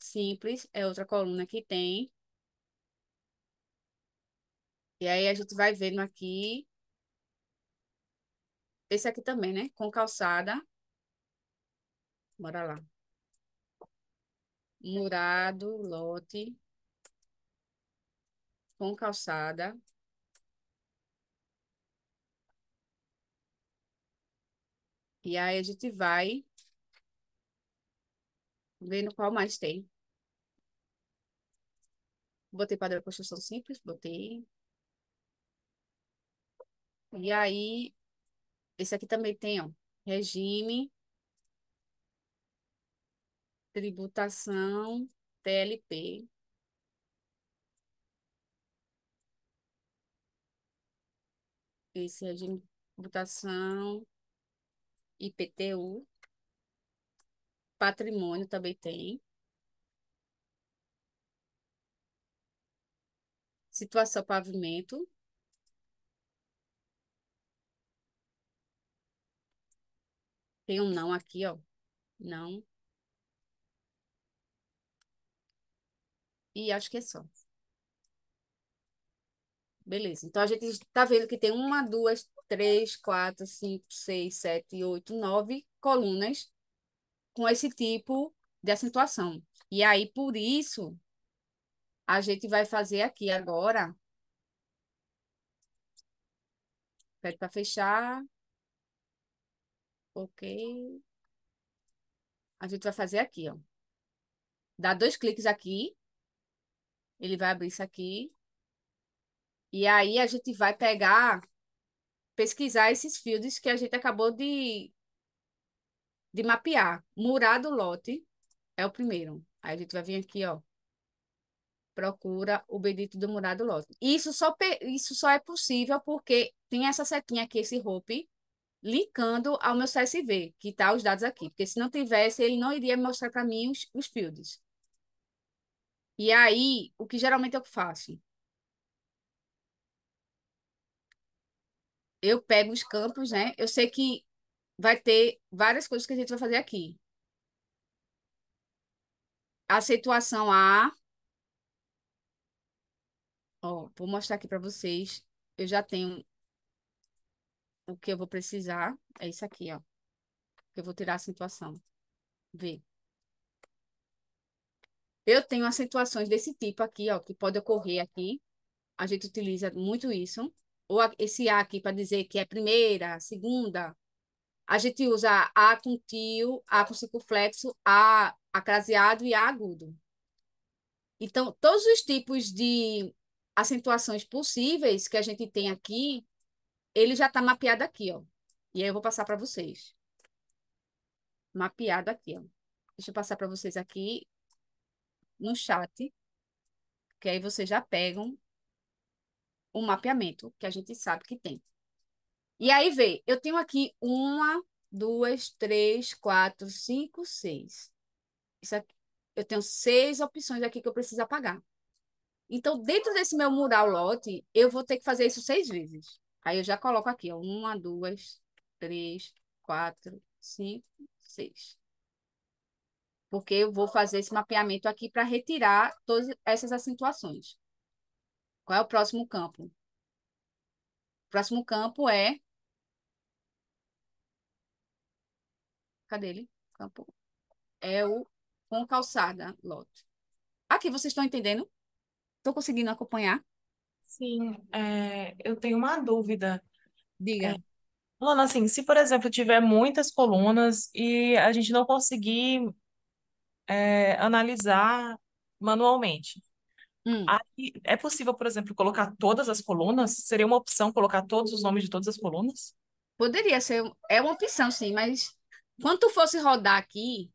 simples. É outra coluna que tem. E aí a gente vai vendo aqui. Esse aqui também, né? Com calçada. Bora lá. Murado, lote. Com calçada. E aí a gente vai vendo qual mais tem. Botei padrão de construção simples, botei. E aí, esse aqui também tem, ó, regime, tributação, TLP. Esse regime de tributação, IPTU, patrimônio também tem. Situação pavimento. Tem um não aqui, ó. Não. E acho que é só. Beleza. Então, a gente está vendo que tem uma, duas, três, quatro, cinco, seis, sete, oito, nove colunas com esse tipo de acentuação. E aí, por isso, a gente vai fazer aqui agora. Pede para fechar. Ok. A gente vai fazer aqui, ó. Dá dois cliques aqui. Ele vai abrir isso aqui. E aí, a gente vai pegar pesquisar esses fields que a gente acabou de, de mapear. Murado lote é o primeiro. Aí a gente vai vir aqui, ó. Procura o bendito do murado lote. Isso só, isso só é possível porque tem essa setinha aqui, esse rope, linkando ao meu CSV, que está os dados aqui. Porque se não tivesse, ele não iria mostrar para mim os, os fields. E aí, o que geralmente eu faço? eu pego os campos, né? Eu sei que vai ter várias coisas que a gente vai fazer aqui. A situação A. Ó, vou mostrar aqui para vocês. Eu já tenho o que eu vou precisar. É isso aqui, ó. Eu vou tirar a situação. Vê. Eu tenho acentuações desse tipo aqui, ó, que pode ocorrer aqui. A gente utiliza muito isso ou esse A aqui para dizer que é primeira, segunda. A gente usa A com tio, A com circunflexo, A acraseado e A agudo. Então, todos os tipos de acentuações possíveis que a gente tem aqui, ele já está mapeado aqui, ó. E aí eu vou passar para vocês. Mapeado aqui, ó. Deixa eu passar para vocês aqui no chat, que aí vocês já pegam o mapeamento que a gente sabe que tem. E aí, vê, eu tenho aqui uma, duas, três, quatro, cinco, seis. Isso aqui, eu tenho seis opções aqui que eu preciso apagar. Então, dentro desse meu mural lote, eu vou ter que fazer isso seis vezes. Aí eu já coloco aqui, ó, uma, duas, três, quatro, cinco, seis. Porque eu vou fazer esse mapeamento aqui para retirar todas essas acentuações. Qual é o próximo campo? O próximo campo é. Cadê ele? Campo. É o com calçada, lote. Aqui, vocês estão entendendo? Estão conseguindo acompanhar? Sim, é, eu tenho uma dúvida. Diga. É, assim, se por exemplo tiver muitas colunas e a gente não conseguir é, analisar manualmente, Hum. Aí, é possível, por exemplo, colocar todas as colunas? Seria uma opção colocar todos os nomes de todas as colunas? Poderia ser, é uma opção, sim, mas quando tu fosse rodar aqui,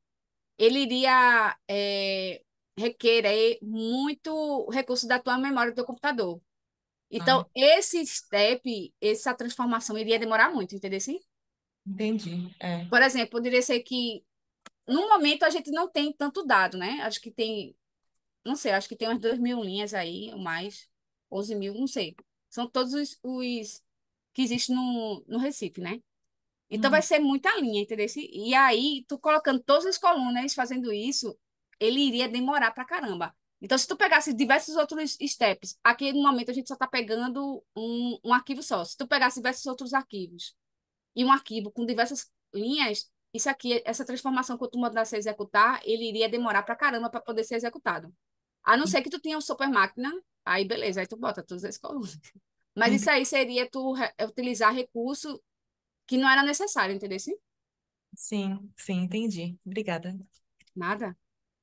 ele iria é, requerer muito recurso da tua memória do teu computador. Então, ah. esse step, essa transformação iria demorar muito, entendeu? Sim? Entendi. É. Por exemplo, poderia ser que no momento a gente não tem tanto dado, né? Acho que tem não sei, acho que tem umas 2 mil linhas aí, ou mais, 11 mil, não sei. São todos os, os que existem no, no Recife, né? Então vai uhum. ser muita linha, entendeu? E aí, tu colocando todas as colunas fazendo isso, ele iria demorar pra caramba. Então, se tu pegasse diversos outros steps, aqui no momento a gente só tá pegando um, um arquivo só. Se tu pegasse diversos outros arquivos e um arquivo com diversas linhas, isso aqui, essa transformação que eu tu mandasse executar, ele iria demorar pra caramba para poder ser executado. A não ser que tu tenha um super máquina, aí beleza, aí tu bota todas as colunas. Mas isso aí seria tu utilizar recurso que não era necessário, entendeu? Sim, sim, entendi. Obrigada. Nada.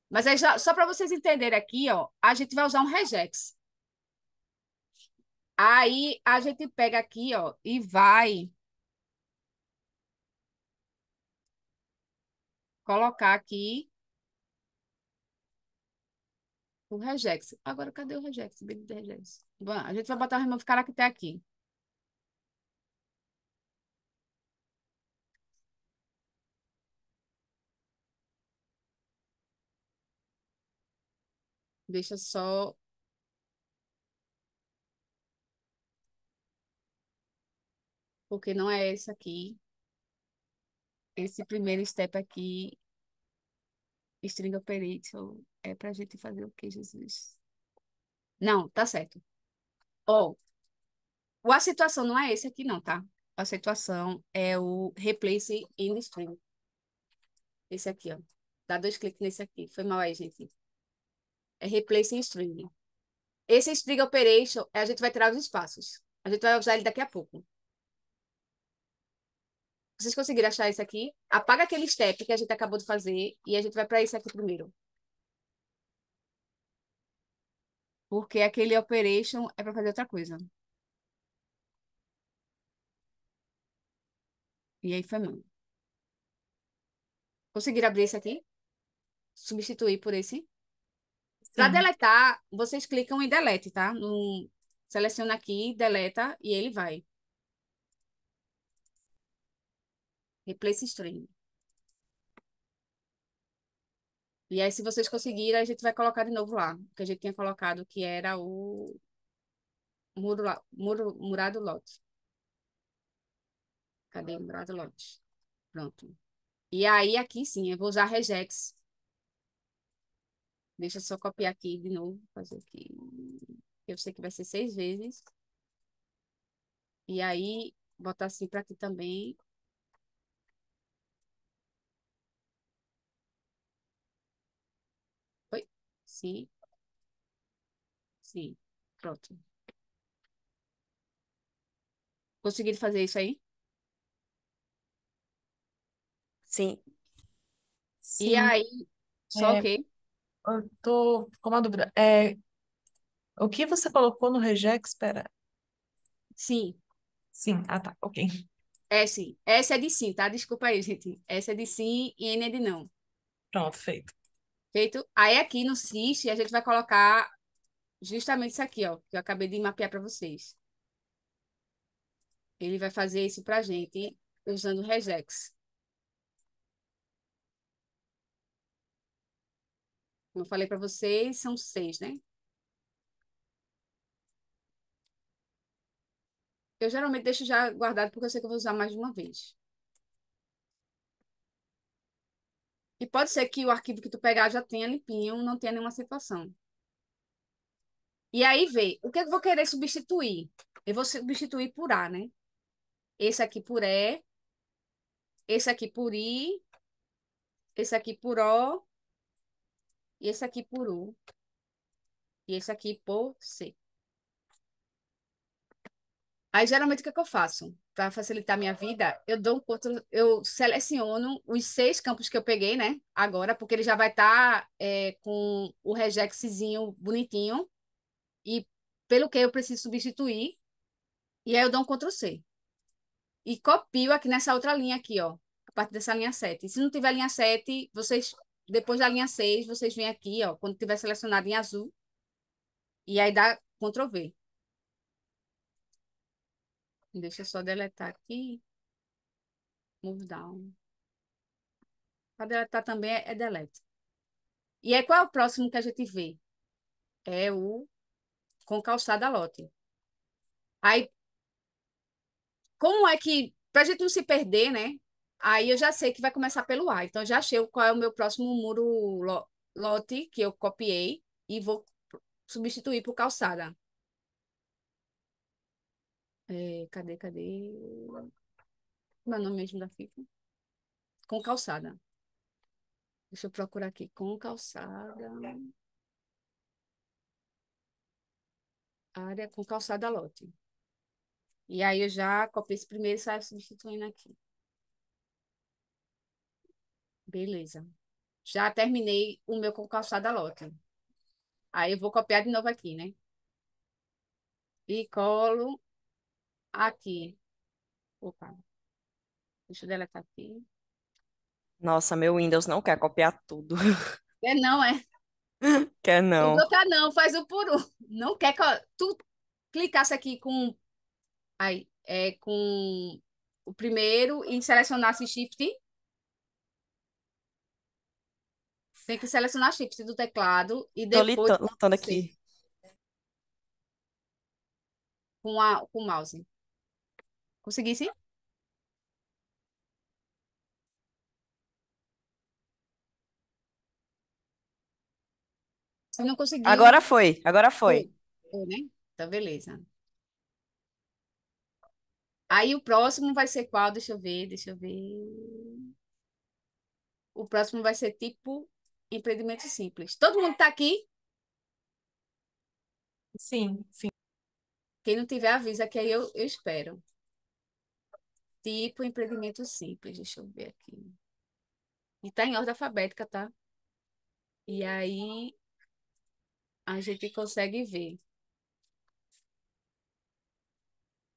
Mas aí, só, só para vocês entenderem aqui, ó, a gente vai usar um regex. Aí a gente pega aqui, ó, e vai colocar aqui o regex. Agora, cadê o regex? Bendito regex. Bom, a gente vai botar o remove caractere tá aqui. Deixa só porque não é esse aqui. Esse primeiro step aqui, string operator. É pra gente fazer o que, Jesus? Não, tá certo. Ó, oh, a situação não é esse aqui não, tá? A situação é o replace in string. Esse aqui, ó. Dá dois cliques nesse aqui. Foi mal aí, gente. É replace in string. Esse string operation, a gente vai tirar os espaços. A gente vai usar ele daqui a pouco. Vocês conseguiram achar isso aqui? Apaga aquele step que a gente acabou de fazer e a gente vai para isso aqui primeiro. Porque aquele operation é para fazer outra coisa. E aí foi mal. Conseguiram abrir esse aqui? Substituir por esse? Para deletar, vocês clicam em delete, tá? No... Seleciona aqui, deleta e ele vai. Replace string. E aí, se vocês conseguirem, a gente vai colocar de novo lá, que a gente tinha colocado, que era o muro, muro, murado lote. Cadê o murado lote? Pronto. E aí, aqui sim, eu vou usar regex. Deixa eu só copiar aqui de novo, fazer aqui. Eu sei que vai ser seis vezes. E aí, botar assim para aqui também. Sim. Sim. Pronto. Conseguiram fazer isso aí? Sim. E aí, só é, o É, eu tô com uma dúvida. É, o que você colocou no reject Espera. Sim. Sim. Ah, tá. Ok. É sim. Essa é de sim, tá? Desculpa aí, gente. Essa é de sim e N é de não. Pronto, feito. Feito? Aí aqui no CIST a gente vai colocar justamente isso aqui, ó, que eu acabei de mapear para vocês. Ele vai fazer isso para a gente usando o regex. Como eu falei para vocês, são seis, né? Eu geralmente deixo já guardado porque eu sei que eu vou usar mais de uma vez. E pode ser que o arquivo que tu pegar já tenha limpinho, não tenha nenhuma situação. E aí vê, o é que eu vou querer substituir? Eu vou substituir por A, né? Esse aqui por E, esse aqui por I, esse aqui por O, e esse aqui por U, e esse aqui por C. Aí, geralmente, o que, é que eu faço? para facilitar minha vida, eu dou um control, eu seleciono os seis campos que eu peguei, né? Agora, porque ele já vai estar tá, é, com o regexzinho bonitinho e pelo que eu preciso substituir. E aí eu dou um Ctrl C. E copio aqui nessa outra linha aqui, ó, a partir dessa linha 7. se não tiver linha 7, vocês depois da linha 6, vocês vêm aqui, ó, quando tiver selecionado em azul. E aí dá Ctrl V. Deixa eu só deletar aqui. Move down. Para deletar também é, é delete. E aí, é qual é o próximo que a gente vê? É o com calçada lote. Aí, como é que, para a gente não se perder, né? Aí eu já sei que vai começar pelo A. Então, já achei qual é o meu próximo muro lote que eu copiei e vou substituir por calçada. É, cadê, cadê? Como é o nome mesmo da FIFA? Com calçada. Deixa eu procurar aqui. Com calçada. Área com calçada lote. E aí eu já copiei esse primeiro e saio substituindo aqui. Beleza. Já terminei o meu com calçada lote. Aí eu vou copiar de novo aqui, né? E colo Aqui. Opa. Deixa eu deletar aqui. Nossa, meu Windows não quer copiar tudo. Quer não, é? Quer não. Não quer não, faz um por um. Não quer que tu clicasse aqui com aí, é com o primeiro e selecionasse Shift. Tem que selecionar Shift do teclado e Tô depois lutando aqui. Com, a, com o mouse. Consegui sim? Se não conseguiu? Né? Agora foi, agora foi. foi. Foi, né? Então, beleza. Aí o próximo vai ser qual? Deixa eu ver, deixa eu ver. O próximo vai ser tipo empreendimento simples. Todo mundo tá aqui? Sim, sim. Quem não tiver, avisa que aí eu, eu espero. Tipo empreendimento simples, deixa eu ver aqui. E tá em ordem alfabética, tá? E aí a gente consegue ver.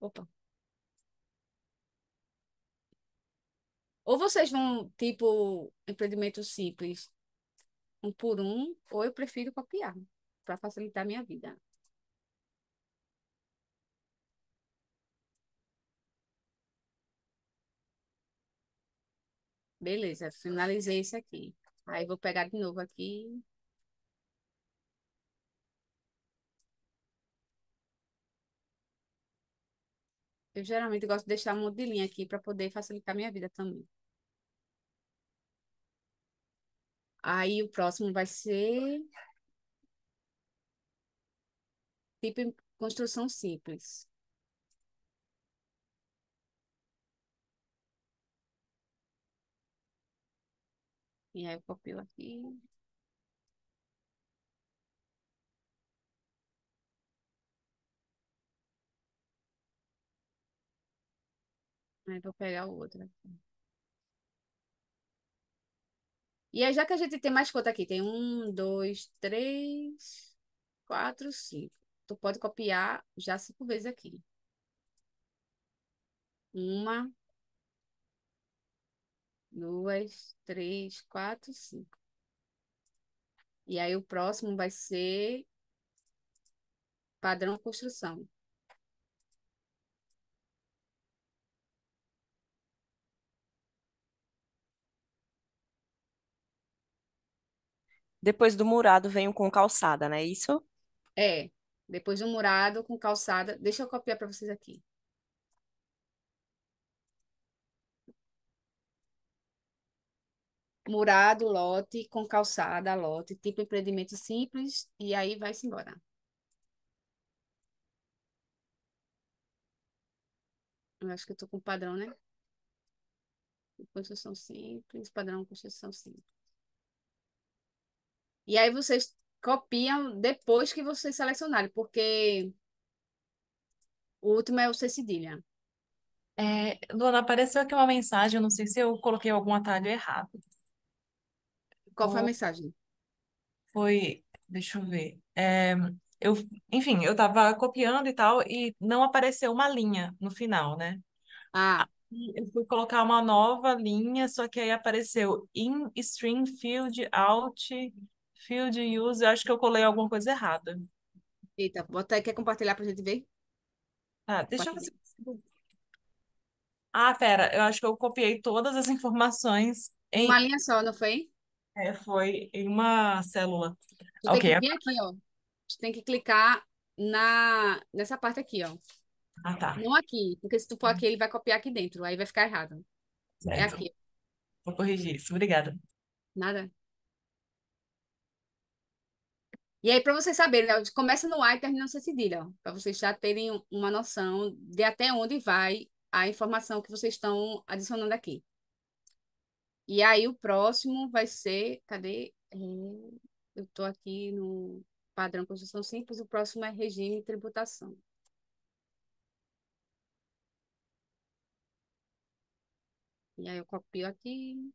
Opa. Ou vocês vão, tipo, empreendimento simples, um por um, ou eu prefiro copiar, para facilitar a minha vida. Beleza, finalizei esse aqui. Aí vou pegar de novo aqui. Eu geralmente gosto de deixar um monte de linha aqui para poder facilitar minha vida também. Aí o próximo vai ser tipo construção simples. E aí eu copio aqui. Aí vou pegar o outro aqui. E aí, já que a gente tem mais conta aqui, tem um, dois, três, quatro, cinco. Tu pode copiar já cinco vezes aqui. Uma, duas, três, quatro, cinco. E aí o próximo vai ser padrão construção. Depois do murado vem o com calçada, não é isso? É, depois do murado com calçada. Deixa eu copiar para vocês aqui. murado, lote, com calçada, lote, tipo empreendimento simples, e aí vai-se embora. Eu acho que eu estou com padrão, né? Construção simples, padrão construção simples. E aí vocês copiam depois que vocês selecionarem, porque o último é o C cedilha. É, Luana, apareceu aqui uma mensagem, eu não sei se eu coloquei algum atalho errado. Qual foi a mensagem? Foi, deixa eu ver. É, eu, enfim, eu estava copiando e tal, e não apareceu uma linha no final, né? Ah. Eu fui colocar uma nova linha, só que aí apareceu in string field out field use. Eu acho que eu colei alguma coisa errada. Eita, bota aí, quer compartilhar para a gente ver? Ah, deixa eu fazer. Ah, pera, eu acho que eu copiei todas as informações em. Uma linha só, não foi? É, foi em uma célula. Tu tem que vir aqui, ó. Tu tem que clicar na, nessa parte aqui, ó. Ah, tá. Não aqui, porque se tu for aqui, ele vai copiar aqui dentro, aí vai ficar errado. É certo. É aqui. Vou corrigir isso, obrigada. Nada. E aí, para vocês saberem, né? começa no A e termina no C cedilha, para vocês já terem uma noção de até onde vai a informação que vocês estão adicionando aqui. E aí o próximo vai ser, cadê? É, eu estou aqui no padrão construção simples, o próximo é regime e tributação. E aí eu copio aqui.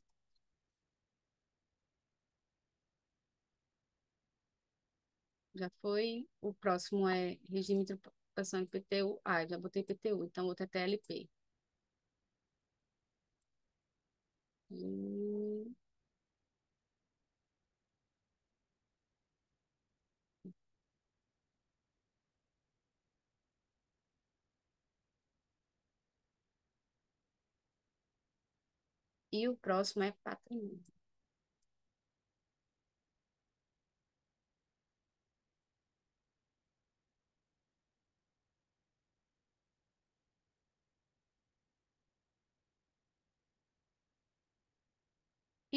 Já foi. O próximo é regime de tributação IPTU. Ah, já botei IPTU, então outro é TLP. E o próximo é patrimônio.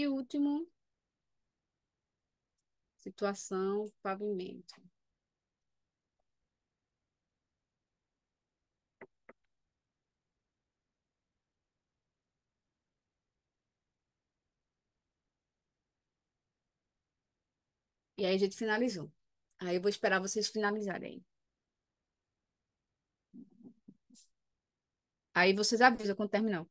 E último, situação, pavimento. E aí a gente finalizou. Aí eu vou esperar vocês finalizarem. Aí vocês avisam quando terminar.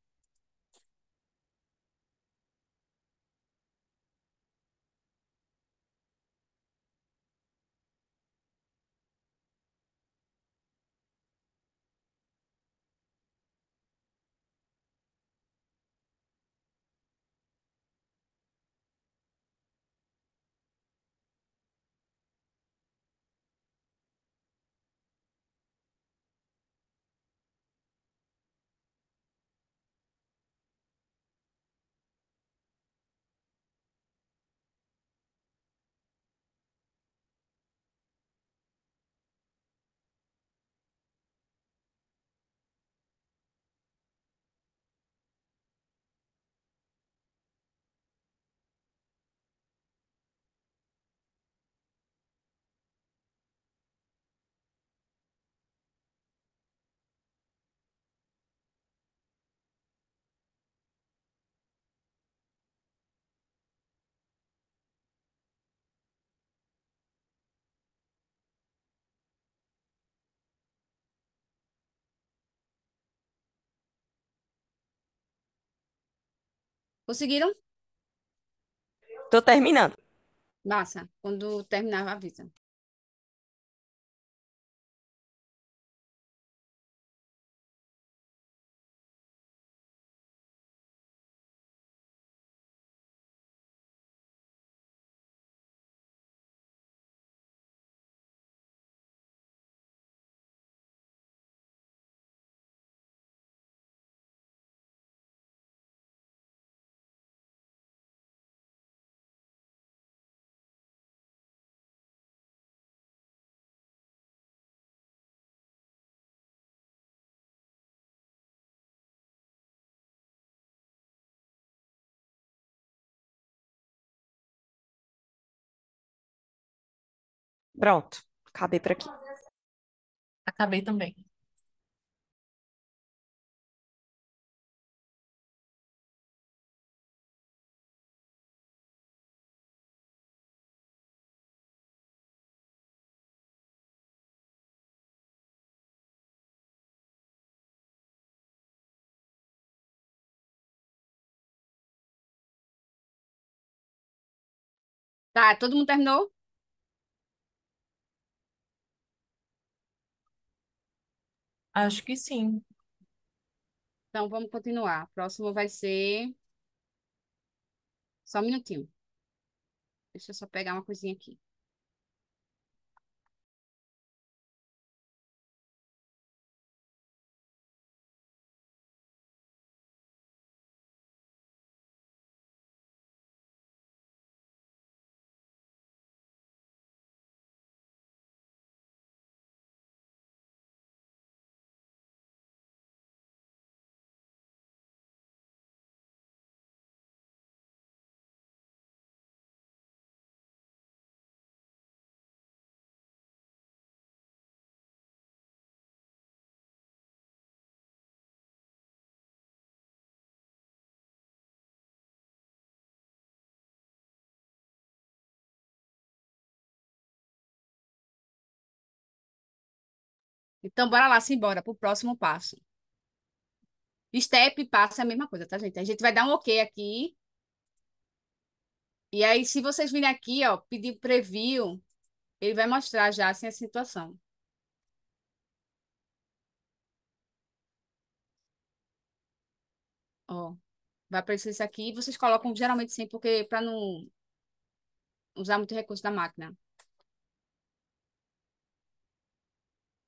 Conseguiram? Tô terminando. Massa. Quando terminar, avisa. Pronto, acabei por aqui. Acabei também. Tá, todo mundo terminou? Acho que sim. Então, vamos continuar. Próximo vai ser. Só um minutinho. Deixa eu só pegar uma coisinha aqui. Então, bora lá, simbora, para o próximo passo. Step, passo é a mesma coisa, tá, gente? A gente vai dar um ok aqui. E aí, se vocês virem aqui, ó, pedir preview, ele vai mostrar já assim a situação. Ó, vai aparecer isso aqui. Vocês colocam geralmente sim, porque para não usar muito recurso da máquina.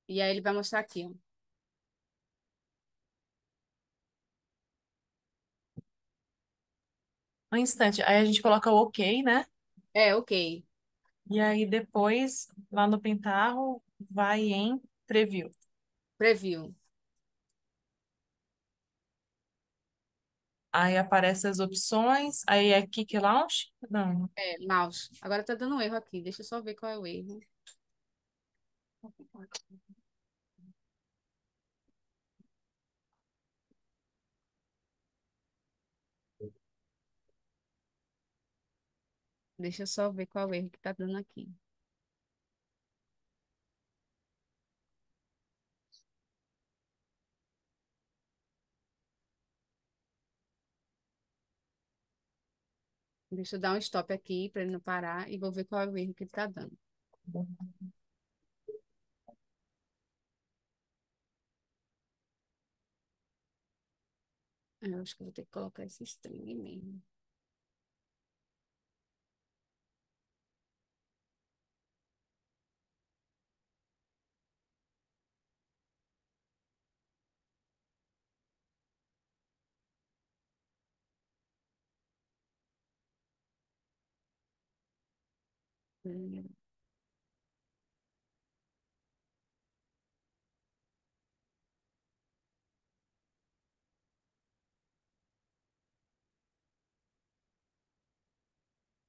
E aí ele vai mostrar aqui, ó. Um instante. Aí a gente coloca o OK, né? É, ok. E aí depois, lá no Pentarro, vai em preview. Preview. Aí aparecem as opções. Aí é Kick Launch? Não. É, mouse. Agora tá dando um erro aqui. Deixa eu só ver qual é o erro. Deixa eu só ver qual erro que tá dando aqui. Deixa eu dar um stop aqui para ele não parar e vou ver qual é o erro que ele está dando. Ah, eu acho que vou ter que colocar esse string mesmo.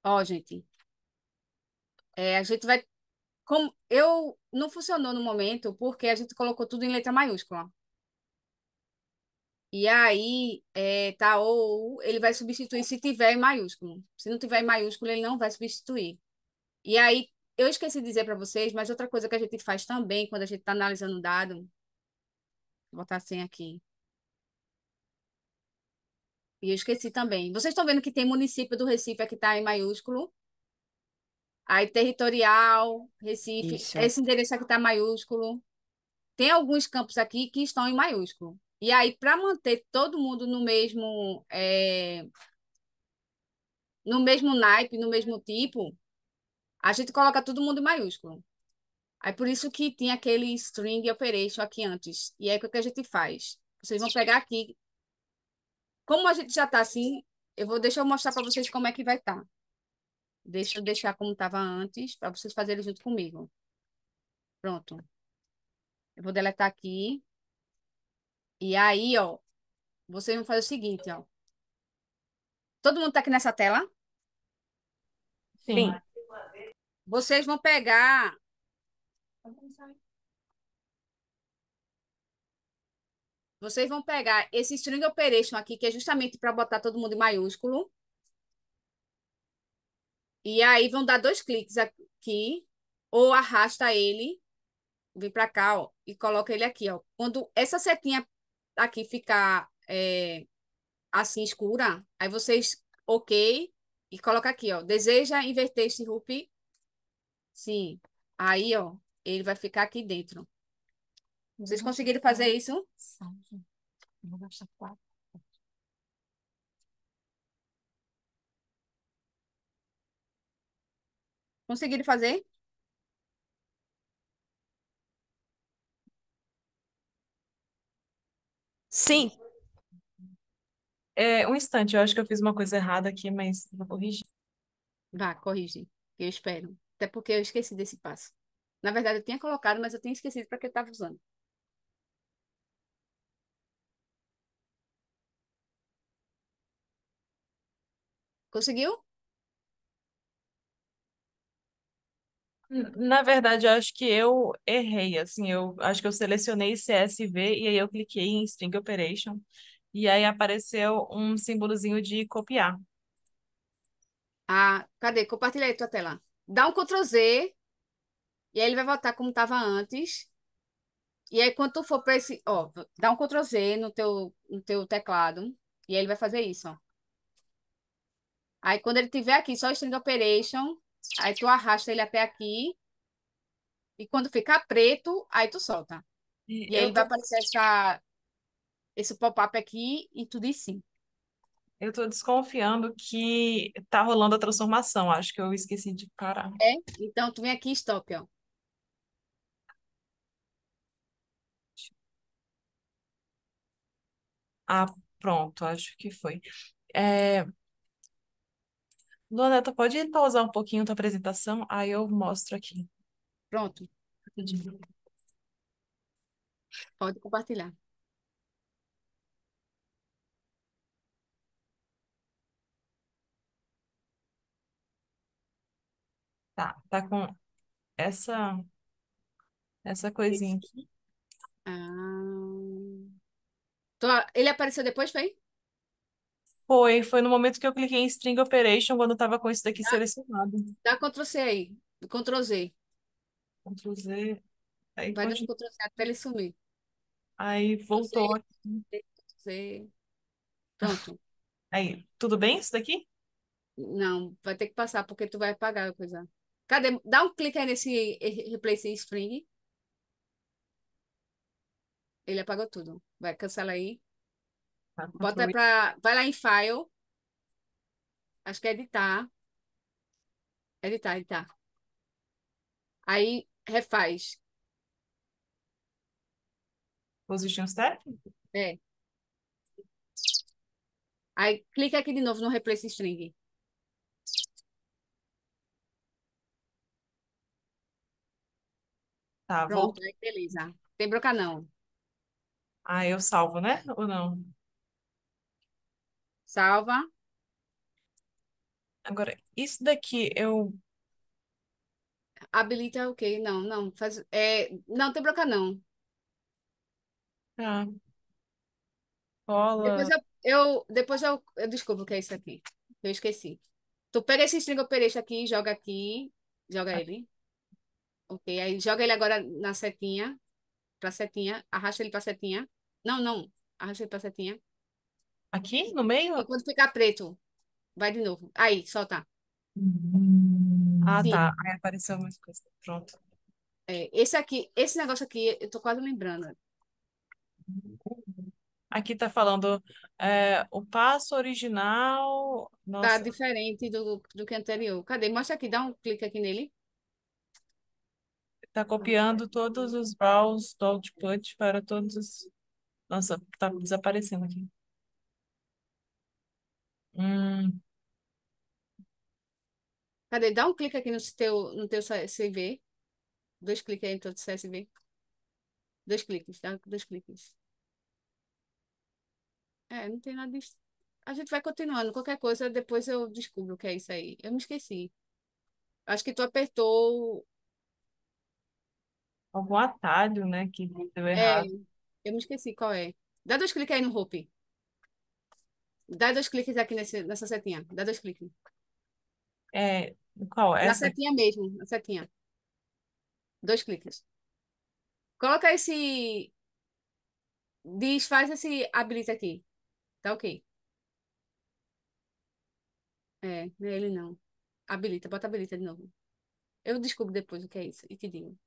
Ó, gente, é, a gente vai. Como eu não funcionou no momento porque a gente colocou tudo em letra maiúscula. E aí, é, tá, ou ele vai substituir se tiver em maiúsculo. Se não tiver em maiúsculo, ele não vai substituir. E aí, eu esqueci de dizer para vocês, mas outra coisa que a gente faz também quando a gente está analisando um dado. Vou botar assim aqui. E eu esqueci também. Vocês estão vendo que tem município do Recife aqui está em maiúsculo. Aí, territorial, Recife. Isso. Esse endereço aqui está maiúsculo. Tem alguns campos aqui que estão em maiúsculo. E aí, para manter todo mundo no mesmo. É... No mesmo naipe, no mesmo tipo, a gente coloca todo mundo em maiúsculo. Aí por isso que tinha aquele string operation aqui antes. E é o que a gente faz. Vocês vão pegar aqui. Como a gente já está assim, eu vou deixar eu mostrar para vocês como é que vai estar. Tá. Deixa eu deixar como estava antes, para vocês fazerem junto comigo. Pronto. Eu vou deletar aqui. E aí, ó, vocês vão fazer o seguinte, ó. Todo mundo está aqui nessa tela? Sim. Sim. Vocês vão pegar. Vocês vão pegar esse string operation aqui, que é justamente para botar todo mundo em maiúsculo. E aí vão dar dois cliques aqui, ou arrasta ele, vem para cá, ó, e coloca ele aqui, ó. Quando essa setinha aqui ficar é, assim escura, aí vocês OK e coloca aqui, ó. Deseja inverter este loop Sim. Aí, ó, ele vai ficar aqui dentro. Vocês conseguiram fazer isso? Conseguiram fazer? Sim. É, um instante, eu acho que eu fiz uma coisa errada aqui, mas vou corrigir. Vá, corrigir eu espero. Até porque eu esqueci desse passo. Na verdade, eu tinha colocado, mas eu tinha esquecido para que eu estava usando. Conseguiu? Hum, na verdade, eu acho que eu errei, assim, eu acho que eu selecionei CSV e aí eu cliquei em String Operation e aí apareceu um símbolozinho de copiar. Ah, cadê? Compartilha aí tua tela dá um Ctrl Z, e aí ele vai voltar como estava antes. E aí, quando tu for para esse. Ó, dá um Ctrl Z no teu, no teu teclado, e aí ele vai fazer isso, ó. Aí, quando ele tiver aqui, só String Operation, aí tu arrasta ele até aqui, e quando ficar preto, aí tu solta. E, e aí tô... vai aparecer essa, esse pop-up aqui, e tu diz sim. Eu tô desconfiando que tá rolando a transformação. Acho que eu esqueci de parar. É? Então, tu vem aqui stop, ó. Ah, pronto, acho que foi. É... Luaneta, pode pausar um pouquinho tua apresentação? Aí eu mostro aqui. Pronto. Pode compartilhar. Tá, tá com essa essa coisinha aqui. Ah. ele apareceu depois, foi? Foi, foi no momento que eu cliquei em String Operation, quando eu tava com isso daqui tá. selecionado. Dá Ctrl C aí, Ctrl Z. Ctrl Z. Aí Vai Ctrl C até ele sumir. Aí voltou Ctrl Pronto. Aí, tudo bem isso daqui? Não, vai ter que passar, porque tu vai apagar a coisa. Cadê? Dá um clique aí nesse replace string. Ele apagou tudo. Vai, cancela aí. Tá, Bota pra. Vai lá em File. Acho que é editar. Editar, editar. Aí refaz. Position step? É. Aí clica aqui de novo no replace string. Tá, Pronto, voltou. beleza. Tem broca não. Ah, eu salvo, né? Ou não? Salva. Agora, isso daqui eu. Habilita o quê? Não, não. Faz, é, não tem broca não. Tá. Cola. Depois eu, eu, depois eu, eu descubro o que é isso aqui. Eu esqueci. Tu pega esse string operation aqui, joga aqui, joga ah. ele. Ok, aí joga ele agora na setinha, pra setinha, arrasta ele pra setinha. Não, não, arrasta ele pra setinha. Aqui, no meio? E quando ficar preto, vai de novo. Aí, solta. Ah, Sim. tá. Aí apareceu mais coisa. Pronto. É, esse aqui, esse negócio aqui, eu tô quase lembrando. Aqui tá falando é, o passo original. Tá diferente do, do que anterior. Cadê? Mostra aqui, dá um clique aqui nele. Está copiando todos os baús do output para todos os... Nossa, tá desaparecendo aqui. Hum. Cadê? Dá um clique aqui no teu, no teu CV. Dois cliques aí no teu CSV. Dois cliques, dá tá? dois cliques. É, não tem nada disso. A gente vai continuando. Qualquer coisa, depois eu descubro o que é isso aí. Eu me esqueci. Acho que tu apertou algum atalho, né, que deu É, errado. eu me esqueci qual é. Dá dois cliques aí no Hope. Dá dois cliques aqui nesse, nessa setinha. Dá dois cliques. É, qual? Na Essa? setinha mesmo, na setinha. Dois cliques. Coloca esse. Desfaz esse habilita aqui. Tá ok. É, não é ele não. Habilita, bota habilita de novo. Eu descubro depois o que é isso e que digo.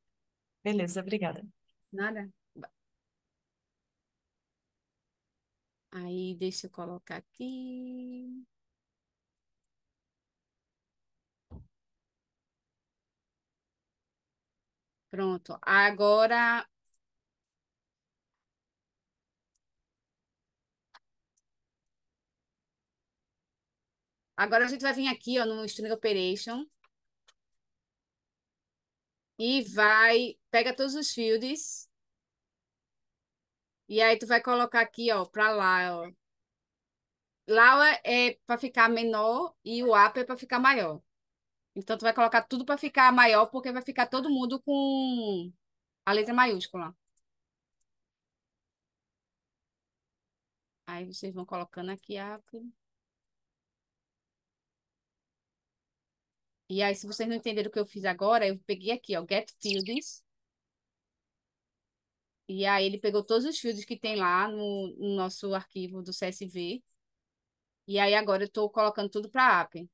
Beleza, obrigada. Nada. Aí, deixa eu colocar aqui. Pronto. Agora. Agora a gente vai vir aqui ó, no String Operation e vai, pega todos os fields. E aí tu vai colocar aqui, ó, para lá, ó. Lá é para ficar menor e o up é para ficar maior. Então tu vai colocar tudo para ficar maior porque vai ficar todo mundo com a letra maiúscula. Aí vocês vão colocando aqui up. E aí, se vocês não entenderam o que eu fiz agora, eu peguei aqui, ó, get fields. E aí ele pegou todos os fields que tem lá no, no nosso arquivo do CSV. E aí agora eu estou colocando tudo para a app.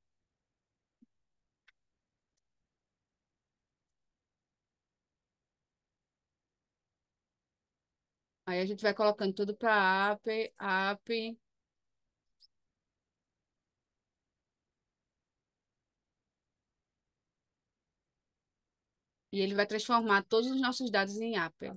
Aí a gente vai colocando tudo para app, app E ele vai transformar todos os nossos dados em Apple.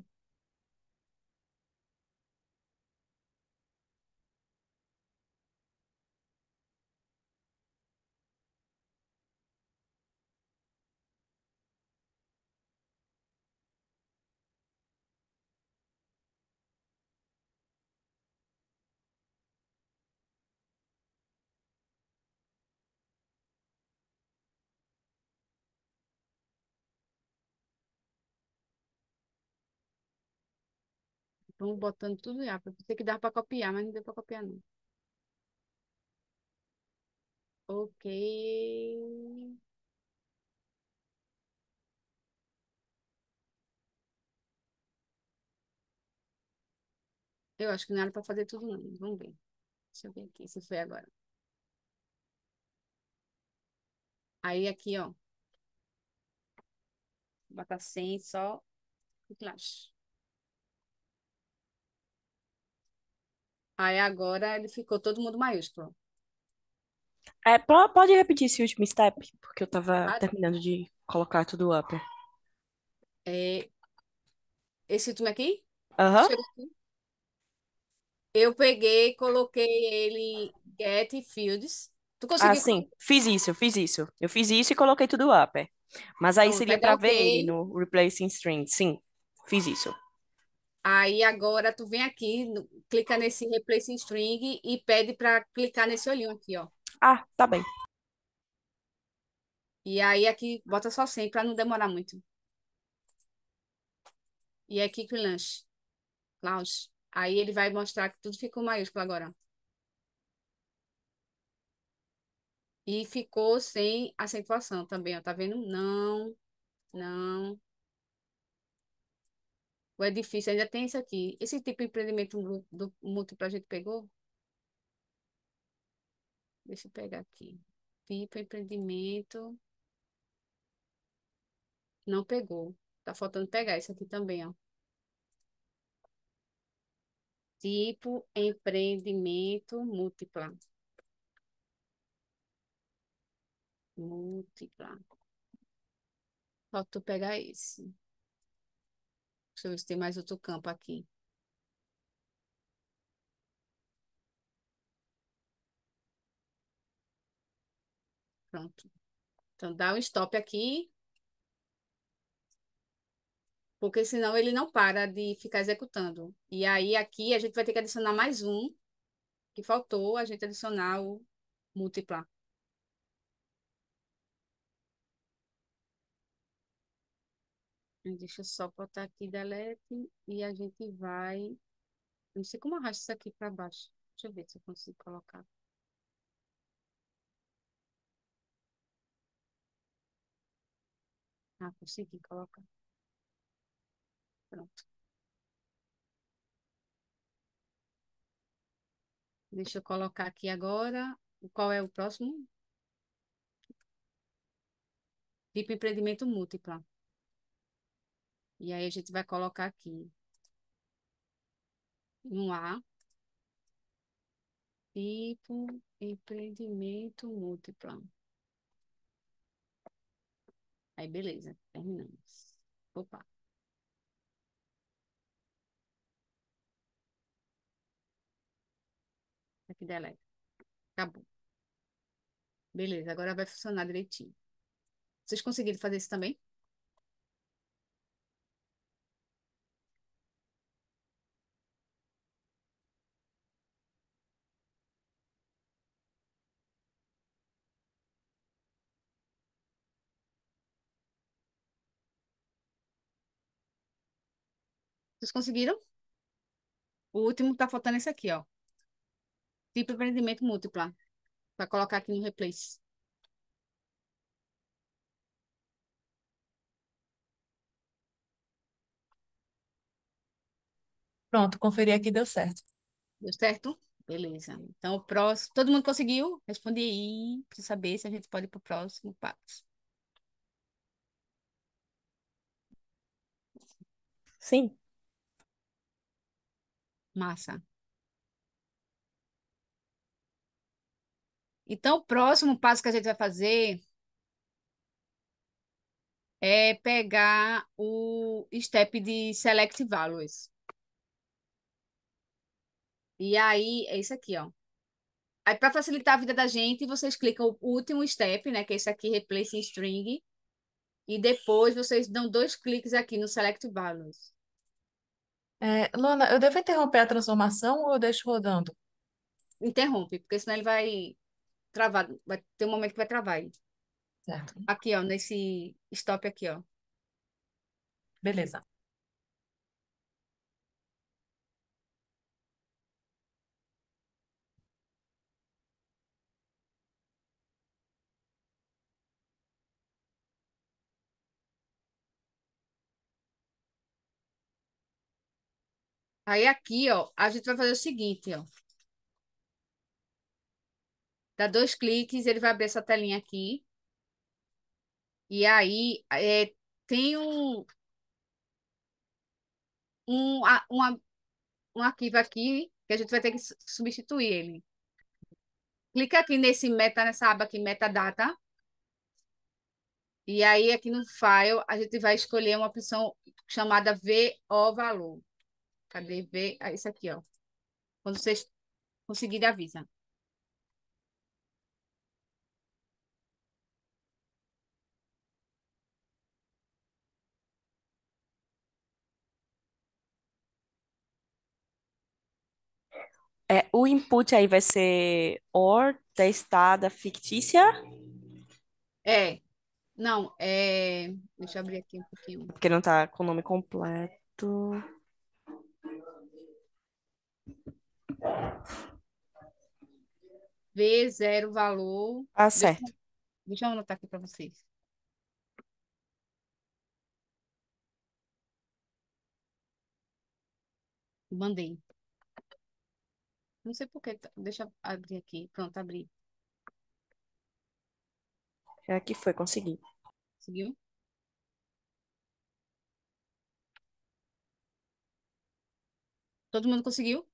Vamos botando tudo em APA. Pensei que dava para copiar, mas não deu para copiar, não. Ok. Eu acho que não era para fazer tudo, não. Vamos ver. Deixa eu ver aqui se foi agora. Aí aqui, ó. Botar 100 só. Clash. Aí agora ele ficou todo mundo maiúsculo. É, pode repetir esse último step, porque eu estava Ah, tá. terminando de colocar tudo up. é, esse último aqui? Aham. Eu peguei, coloquei ele get fields. Tu Ah, sim. Fiz isso, eu fiz isso. Eu fiz isso e coloquei tudo up. Mas aí seria para ver ele no replacing string. Sim, fiz isso. Aí agora tu vem aqui, clica nesse replace string e pede para clicar nesse olhinho aqui, ó. Ah, tá bem. E aí aqui bota só 100 para não demorar muito. E aqui que lanche. Klaus. Aí ele vai mostrar que tudo ficou maiúsculo agora. E ficou sem acentuação também, ó. Tá vendo? Não, não, ou é difícil, ainda tem isso aqui. Esse tipo de empreendimento do múltiplo a gente pegou? Deixa eu pegar aqui. tipo empreendimento. Não pegou. Tá faltando pegar isso aqui também, ó. Tipo empreendimento múltipla. Múltipla. Falta pegar esse. Deixa eu ver se tem mais outro campo aqui. Pronto. Então, dá um stop aqui. Porque senão ele não para de ficar executando. E aí, aqui, a gente vai ter que adicionar mais um que faltou, a gente adicionar o multiplar. Deixa eu só botar aqui delete e a gente vai. Não sei como arrasta isso aqui para baixo. Deixa eu ver se eu consigo colocar. Ah, consegui colocar. Pronto. Deixa eu colocar aqui agora. Qual é o próximo? Tipo empreendimento múltipla. E aí a gente vai colocar aqui um A, tipo empreendimento múltiplo. Aí, beleza, terminamos. Opa. Aqui deleta. Acabou. Beleza, agora vai funcionar direitinho. Vocês conseguiram fazer isso também? Vocês conseguiram? O último tá faltando é esse aqui, ó. Tipo empreendimento múltipla. Para colocar aqui no replace. Pronto, conferi aqui, deu certo. Deu certo? Beleza. Então, o próximo. Todo mundo conseguiu? Responde aí. para saber se a gente pode ir para o próximo passo. Sim. Massa. Então, o próximo passo que a gente vai fazer é pegar o step de select values. E aí, é isso aqui, ó. Aí, para facilitar a vida da gente, vocês clicam o último step, né? Que é esse aqui, Replace String. E depois vocês dão dois cliques aqui no Select Values. É, Luana, eu devo interromper a transformação ou eu deixo rodando? Interrompe, porque senão ele vai travar. Vai ter um momento que vai travar Certo. Aqui, ó, nesse stop aqui, ó. Beleza. Aí aqui, ó, a gente vai fazer o seguinte, ó. Dá dois cliques, ele vai abrir essa telinha aqui. E aí, é, tem um, um, um um arquivo aqui que a gente vai ter que substituir ele. Clica aqui nesse meta, nessa aba aqui, metadata. E aí, aqui no file, a gente vai escolher uma opção chamada VO valor. Cadê ver? Ah, isso aqui, ó. Quando vocês conseguirem, avisa. É, o input aí vai ser or testada fictícia? É. Não, é. Deixa eu abrir aqui um pouquinho. Porque não tá com o nome completo. v zero valor. Ah, certo. Deixa, deixa eu anotar aqui para vocês. Mandei. Não sei por que. Tá, deixa eu abrir aqui. Pronto, abri. Aqui foi, consegui. Conseguiu? Todo mundo conseguiu?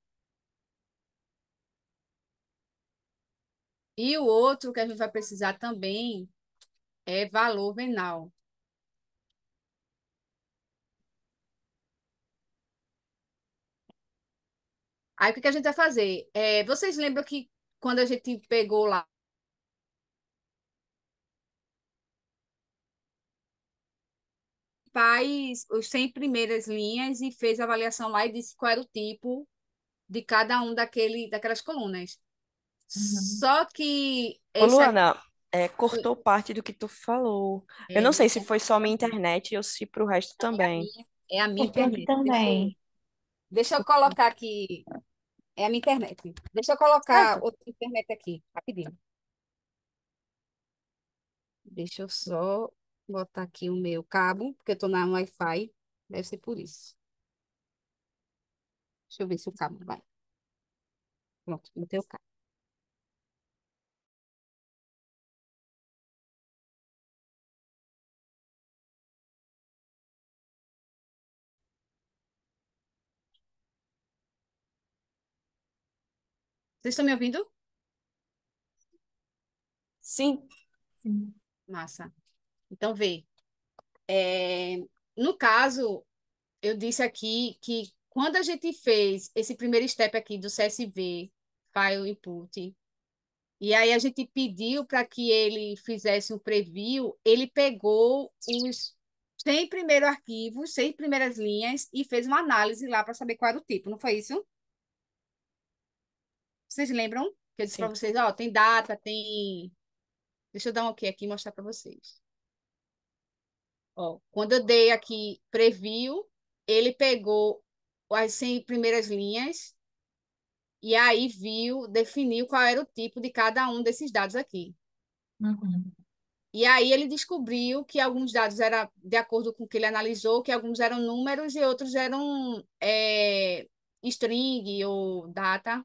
E o outro que a gente vai precisar também é valor venal. Aí o que, a gente vai fazer? É, vocês lembram que quando a gente pegou lá pais os 100 primeiras linhas e fez a avaliação lá e disse qual era o tipo de cada um daquele, daquelas colunas. Uhum. Só que. Ô, Luana, aqui... é, cortou parte do que tu falou. É, eu não sei se foi só minha internet ou se pro resto é também. É a minha, é a minha internet. Também. Deixa eu, colocar aqui. É a minha internet. Deixa eu colocar outra internet aqui, rapidinho. Deixa eu só botar aqui o meu cabo, porque eu tô na Wi-Fi. Deve ser por isso. Deixa eu ver se o cabo vai. Pronto, botei o cabo. Vocês estão me ouvindo? Sim. Massa. Então, vê. É, no caso, eu disse aqui que quando a gente fez esse primeiro step aqui do CSV, File Input, e aí a gente pediu para que ele fizesse um preview, ele pegou os 100 primeiros arquivos, 100 primeiras linhas e fez uma análise lá para saber qual era o tipo, não foi isso? Vocês lembram que eu disse para vocês, ó, tem data, tem. Deixa eu dar um ok aqui e mostrar para vocês. Ó, quando eu dei aqui preview, ele pegou as 100 primeiras linhas e aí viu, definiu qual era o tipo de cada um desses dados aqui. Uhum. E aí ele descobriu que alguns dados eram de acordo com o que ele analisou, que alguns eram números e outros eram é, string ou data.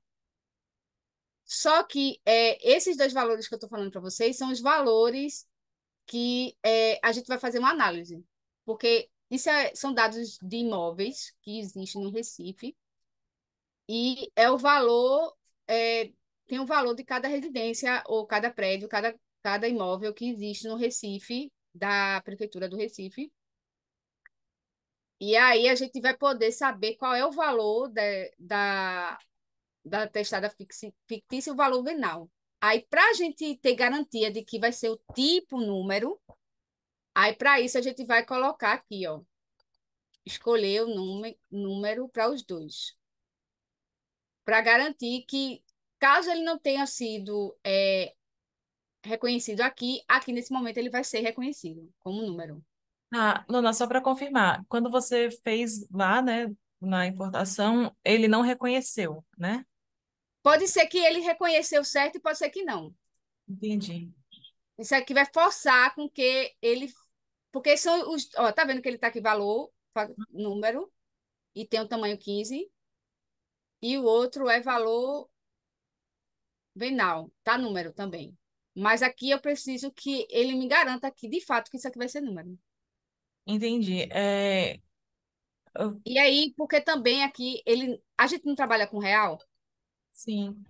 Só que é, esses dois valores que eu estou falando para vocês são os valores que é, a gente vai fazer uma análise, porque isso é, são dados de imóveis que existem no Recife e é o valor é, tem o valor de cada residência ou cada prédio, cada cada imóvel que existe no Recife da prefeitura do Recife. E aí a gente vai poder saber qual é o valor de, da da testada fictícia o valor venal. Aí, para a gente ter garantia de que vai ser o tipo número, aí, para isso, a gente vai colocar aqui, ó. Escolher o número, número para os dois. Para garantir que, caso ele não tenha sido é, reconhecido aqui, aqui nesse momento ele vai ser reconhecido como número. Ah, Luna, só para confirmar, quando você fez lá, né, na importação, ele não reconheceu, né? Pode ser que ele reconheceu certo e pode ser que não. Entendi. Isso aqui vai forçar com que ele. Porque são os. Ó, tá vendo que ele tá aqui valor, número, e tem o tamanho 15. E o outro é valor venal, tá número também. Mas aqui eu preciso que ele me garanta que, de fato, que isso aqui vai ser número. Entendi. É... Eu... E aí, porque também aqui ele. A gente não trabalha com real? Sim.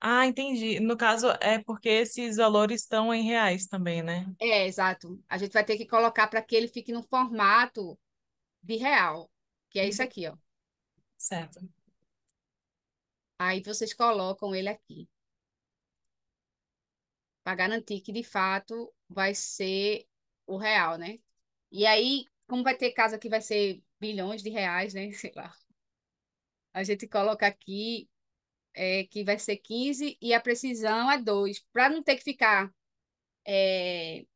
Ah, entendi. No caso, é porque esses valores estão em reais também, né? É, exato. A gente vai ter que colocar para que ele fique no formato de real, que é isso uhum. aqui, ó. Certo. Aí vocês colocam ele aqui. Para garantir que, de fato, vai ser o real, né? E aí, como vai ter casa que vai ser bilhões de reais, né? Sei lá. A gente coloca aqui é, que vai ser 15, e a precisão é 2, para não ter que ficar é,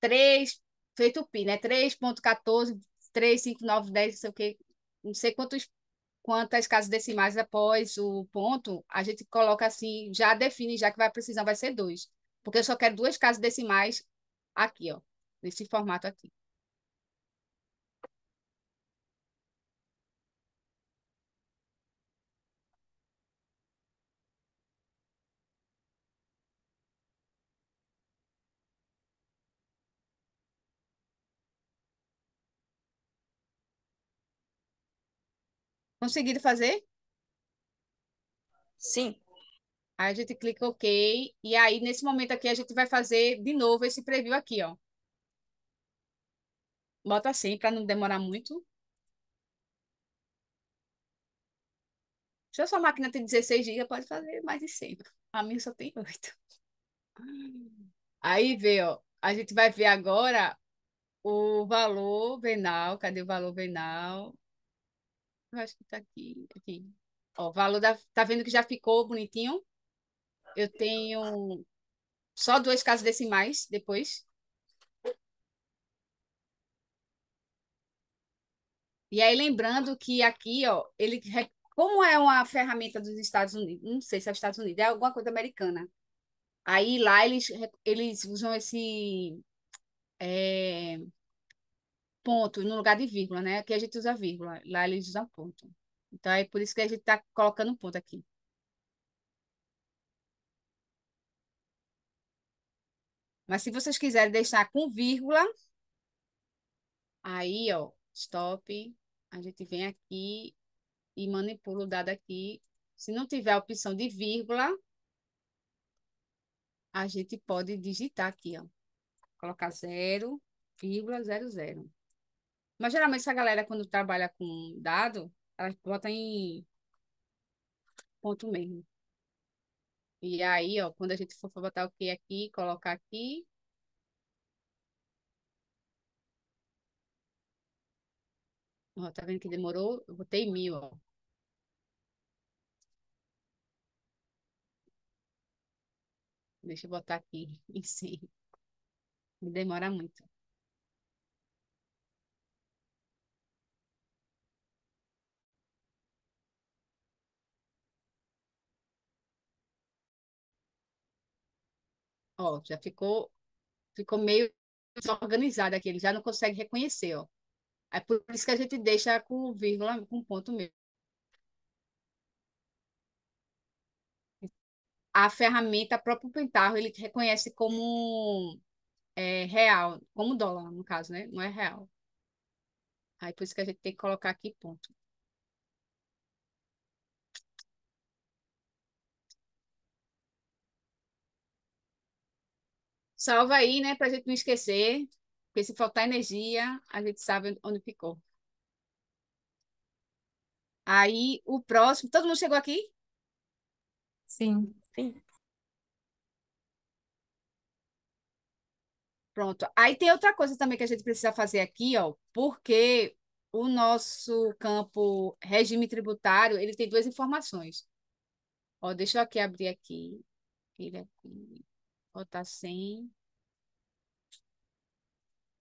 3, feito o PI, né? 3.14, 3, 5, 9, 10, não sei o quê, não sei quantos, quantas casas decimais após o ponto, a gente coloca assim, já define, já que vai precisão vai ser 2. Porque eu só quero duas casas decimais aqui, ó, nesse formato aqui. Conseguido fazer? Sim. Aí a gente clica OK. E aí, nesse momento aqui, a gente vai fazer de novo esse preview aqui, ó. Bota assim, para não demorar muito. Se a sua máquina tem 16 GB, pode fazer mais de 100. A minha só tem 8. Aí vê, ó. A gente vai ver agora o valor venal. Cadê o valor venal? Eu acho que tá aqui. aqui. Ó, o valor da. Tá vendo que já ficou bonitinho? Eu tenho só duas casas decimais depois. E aí, lembrando que aqui, ó, ele como é uma ferramenta dos Estados Unidos, não sei se é Estados Unidos, é alguma coisa americana. Aí lá eles, eles usam esse é, ponto no lugar de vírgula, né? Aqui a gente usa vírgula, lá eles usam ponto. Então, é por isso que a gente está colocando ponto aqui. Mas se vocês quiserem deixar com vírgula, aí, ó, stop, a gente vem aqui e manipula o dado aqui. Se não tiver a opção de vírgula, a gente pode digitar aqui, ó. Colocar 0,00. Mas geralmente essa galera, quando trabalha com dado, ela bota em ponto mesmo. E aí, ó, quando a gente for botar o que aqui, colocar aqui. Ó, tá vendo que demorou? Eu botei mil, ó. Deixa eu botar aqui em cima Me demora muito. Ó, já ficou, ficou meio desorganizado aqui, ele já não consegue reconhecer, ó. É por isso que a gente deixa com vírgula, com ponto mesmo. A ferramenta, próprio Pentaho ele reconhece como é, real, como dólar, no caso, né? Não é real. Aí por isso que a gente tem que colocar aqui ponto. Salva aí, né, para a gente não esquecer, porque se faltar energia, a gente sabe onde ficou. Aí o próximo, todo mundo chegou aqui? Sim. Sim. Pronto. Aí tem outra coisa também que a gente precisa fazer aqui, ó, porque o nosso campo regime tributário, ele tem duas informações. Ó, deixa eu aqui abrir aqui. Ele é aqui tá sim.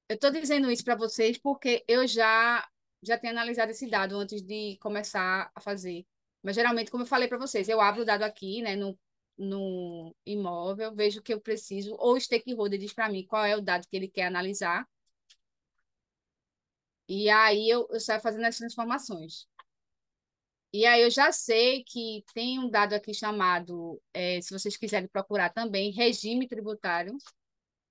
Eu estou dizendo isso para vocês porque eu já já tenho analisado esse dado antes de começar a fazer. Mas geralmente, como eu falei para vocês, eu abro o dado aqui, né, no, no imóvel, vejo o que eu preciso, ou o stakeholder diz para mim qual é o dado que ele quer analisar. E aí eu, eu saio fazendo as transformações. E aí eu já sei que tem um dado aqui chamado, é, se vocês quiserem procurar também, regime tributário,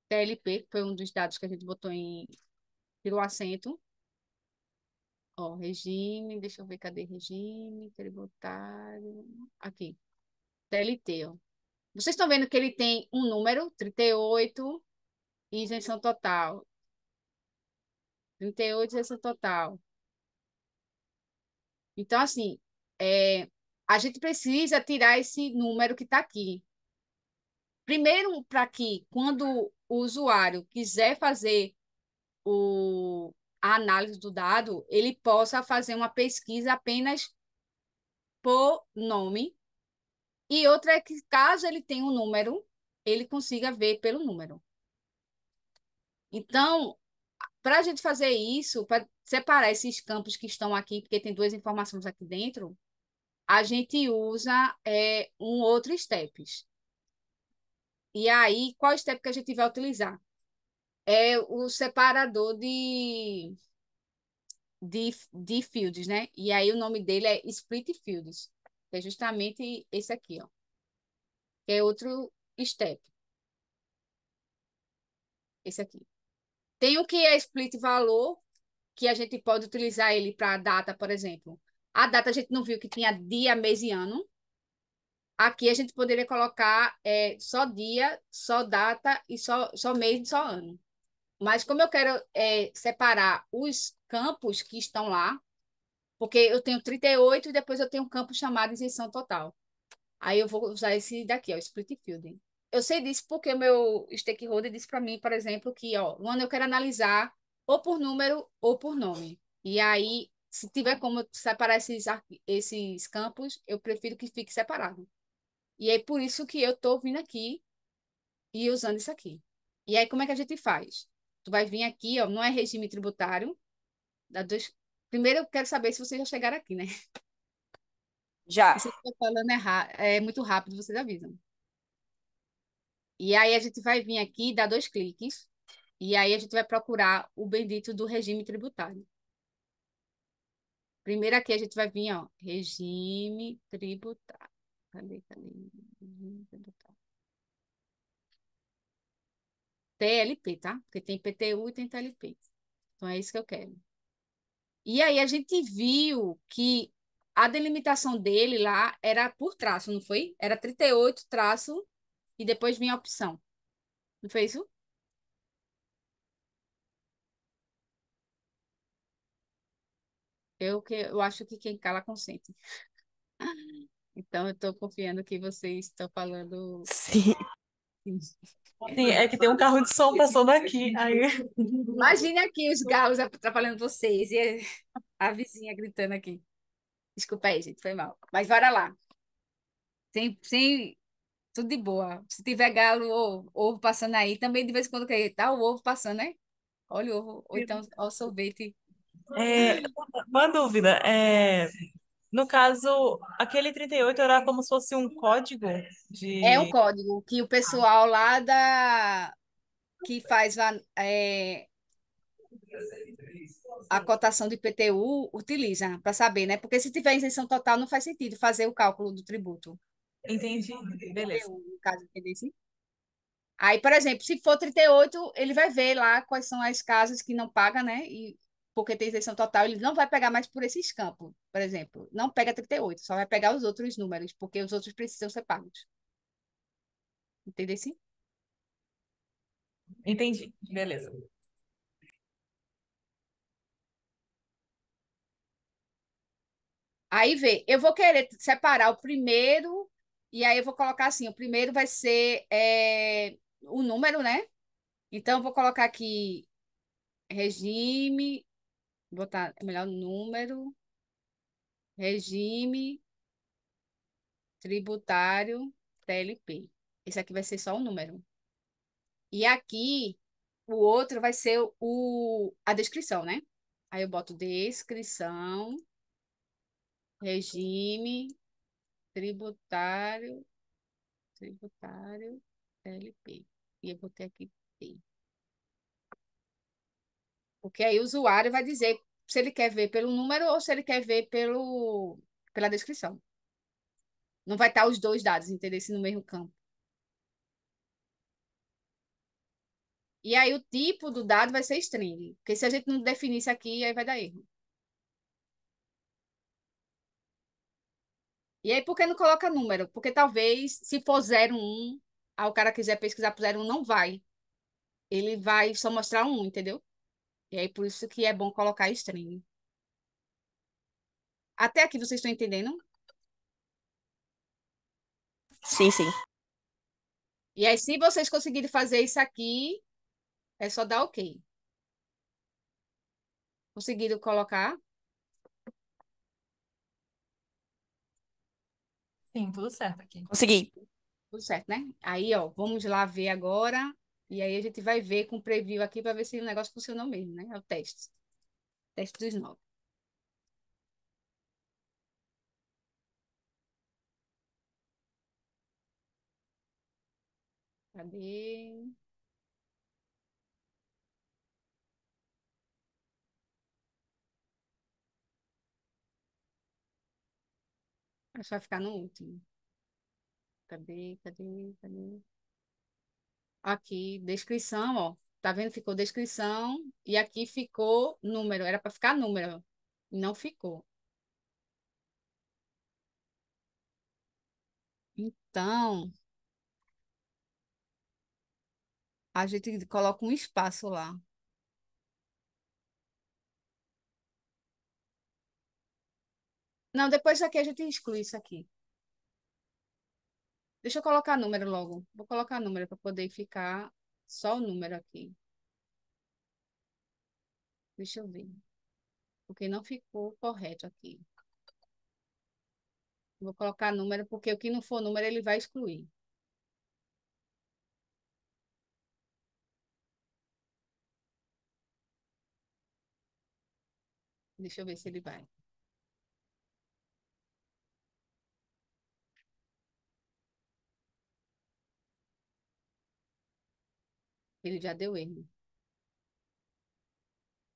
TLP, que foi um dos dados que a gente botou em tirou acento. Ó, regime, deixa eu ver cadê regime tributário. Aqui. TLT, ó. Vocês estão vendo que ele tem um número, 38, e isenção total. 38, isenção total. Então, assim, é, a gente precisa tirar esse número que está aqui. Primeiro, para que, quando o usuário quiser fazer o, a análise do dado, ele possa fazer uma pesquisa apenas por nome. E outra é que, caso ele tenha um número, ele consiga ver pelo número. Então, para a gente fazer isso, para separar esses campos que estão aqui, porque tem duas informações aqui dentro, a gente usa é, um outro steps. E aí, qual step que a gente vai utilizar? É o separador de, de, de fields, né? E aí o nome dele é split fields, que é justamente esse aqui, ó. Que é outro step. Esse aqui. Tem o que é split valor, que a gente pode utilizar ele para data, por exemplo. A data a gente não viu que tinha dia, mês e ano. Aqui a gente poderia colocar é, só dia, só data e só, só mês e só ano. Mas como eu quero é, separar os campos que estão lá, porque eu tenho 38 e depois eu tenho um campo chamado isenção total. Aí eu vou usar esse daqui, ó, split fielding. Eu sei disso porque o meu stakeholder disse para mim, por exemplo, que, ó, Luana, eu quero analisar ou por número ou por nome. E aí se tiver como separar esses, esses campos, eu prefiro que fique separado. E é por isso que eu estou vindo aqui e usando isso aqui. E aí, como é que a gente faz? Tu vai vir aqui, ó, não é regime tributário. Dois... Primeiro, eu quero saber se vocês já chegaram aqui, né? Já. Se eu estou falando errado, é muito rápido, vocês avisam. E aí, a gente vai vir aqui, dar dois cliques. E aí, a gente vai procurar o bendito do regime tributário. Primeiro aqui a gente vai vir, ó, regime tributário. Cadê, cadê? Regime tributário. TLP, tá? Porque tem PTU e tem TLP. Então é isso que eu quero. E aí a gente viu que a delimitação dele lá era por traço, não foi? Era 38 traço e depois vinha a opção. Não foi isso? Eu, que, eu acho que quem cala consente. Então, eu estou confiando que vocês estão falando. Sim. Sim, é que tem um carro de som passando aqui. Aí... Imagina aqui os galos atrapalhando vocês e a vizinha gritando aqui. Desculpa aí, gente, foi mal. Mas bora lá. Sem, sem tudo de boa. Se tiver galo ou ovo passando aí, também de vez em quando que tá o ovo passando, né? Olha o ovo, ou então o sorvete é, uma dúvida. É, no caso, aquele 38 era como se fosse um código de. É um código que o pessoal lá da. que faz a, é, a cotação de IPTU utiliza para saber, né? Porque se tiver isenção total, não faz sentido fazer o cálculo do tributo. Entendi. Beleza. No caso, Aí, por exemplo, se for 38, ele vai ver lá quais são as casas que não pagam né? E porque tem isenção total, ele não vai pegar mais por esses campos, por exemplo. Não pega 38, só vai pegar os outros números, porque os outros precisam ser pagos. Entendeu sim? Entendi. Beleza. Aí vê, eu vou querer separar o primeiro, e aí eu vou colocar assim: o primeiro vai ser é, o número, né? Então, eu vou colocar aqui regime botar melhor número, regime tributário TLP. Esse aqui vai ser só o um número. E aqui, o outro vai ser o, a descrição, né? Aí eu boto descrição, regime tributário, tributário TLP. E eu botei aqui T. Porque aí o usuário vai dizer se ele quer ver pelo número ou se ele quer ver pelo, pela descrição. Não vai estar os dois dados, entendeu? Se no mesmo campo. E aí o tipo do dado vai ser string. Porque se a gente não definir isso aqui, aí vai dar erro. E aí, por que não coloca número? Porque talvez, se for 01, um, aí ah, o cara quiser pesquisar por 01, um, não vai. Ele vai só mostrar um, entendeu? E aí, por isso que é bom colocar streaming. Até aqui vocês estão entendendo? Sim, sim. E aí, se vocês conseguirem fazer isso aqui, é só dar OK. Conseguiram colocar? Sim, tudo certo aqui. Consegui. Tudo certo, né? Aí, ó, vamos lá ver agora e aí a gente vai ver com o preview aqui para ver se o negócio funcionou mesmo, né? É o teste. Teste dos nove. Cadê? Acho que vai ficar no último. Cadê, cadê, cadê? aqui descrição, ó. Tá vendo? Ficou descrição e aqui ficou número. Era para ficar número, não ficou. Então, a gente coloca um espaço lá. Não, depois aqui a gente exclui isso aqui. Deixa eu colocar número logo. Vou colocar número para poder ficar só o número aqui. Deixa eu ver. Porque não ficou correto aqui. Vou colocar número, porque o que não for número, ele vai excluir. Deixa eu ver se ele vai. Ele já deu erro.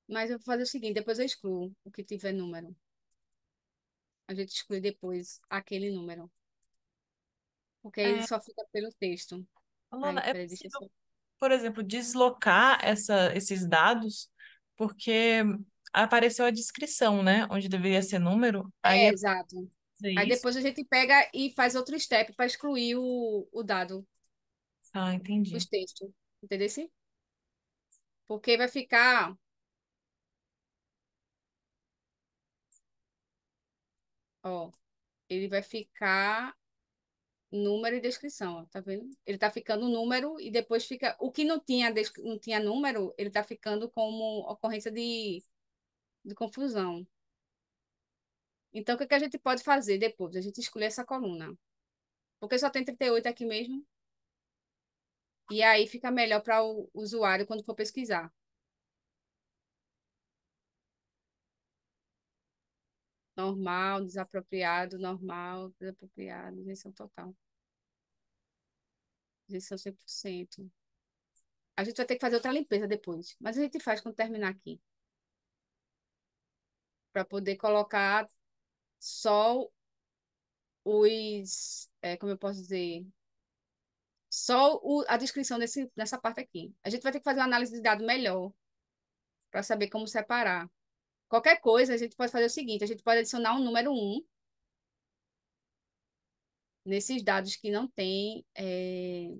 Mas eu vou fazer o seguinte, depois eu excluo o que tiver número. A gente exclui depois aquele número. Porque aí é. ele só fica pelo texto. Aí, Alana, é peraí, deixa eu possível, por exemplo, deslocar essa, esses dados, porque apareceu a descrição, né? Onde deveria ser número, é, aí É, é exato. Aí isso. depois a gente pega e faz outro step para excluir o, o dado, Ah, entendi. os textos. Entendeu? Porque vai ficar. Ó, ele vai ficar número e descrição, ó, tá vendo? Ele tá ficando número e depois fica. O que não tinha, não tinha número, ele tá ficando como ocorrência de, de confusão. Então, o que, que a gente pode fazer depois? A gente escolhe essa coluna. Porque só tem 38 aqui mesmo. E aí fica melhor para o usuário quando for pesquisar. Normal, desapropriado, normal, desapropriado, rejeição total. Rejeição 100%. A gente vai ter que fazer outra limpeza depois, mas a gente faz quando terminar aqui. Para poder colocar só os, é, como eu posso dizer, só o, a descrição desse, dessa parte aqui. A gente vai ter que fazer uma análise de dado melhor para saber como separar. Qualquer coisa, a gente pode fazer o seguinte, a gente pode adicionar um número 1 nesses dados que não tem... É...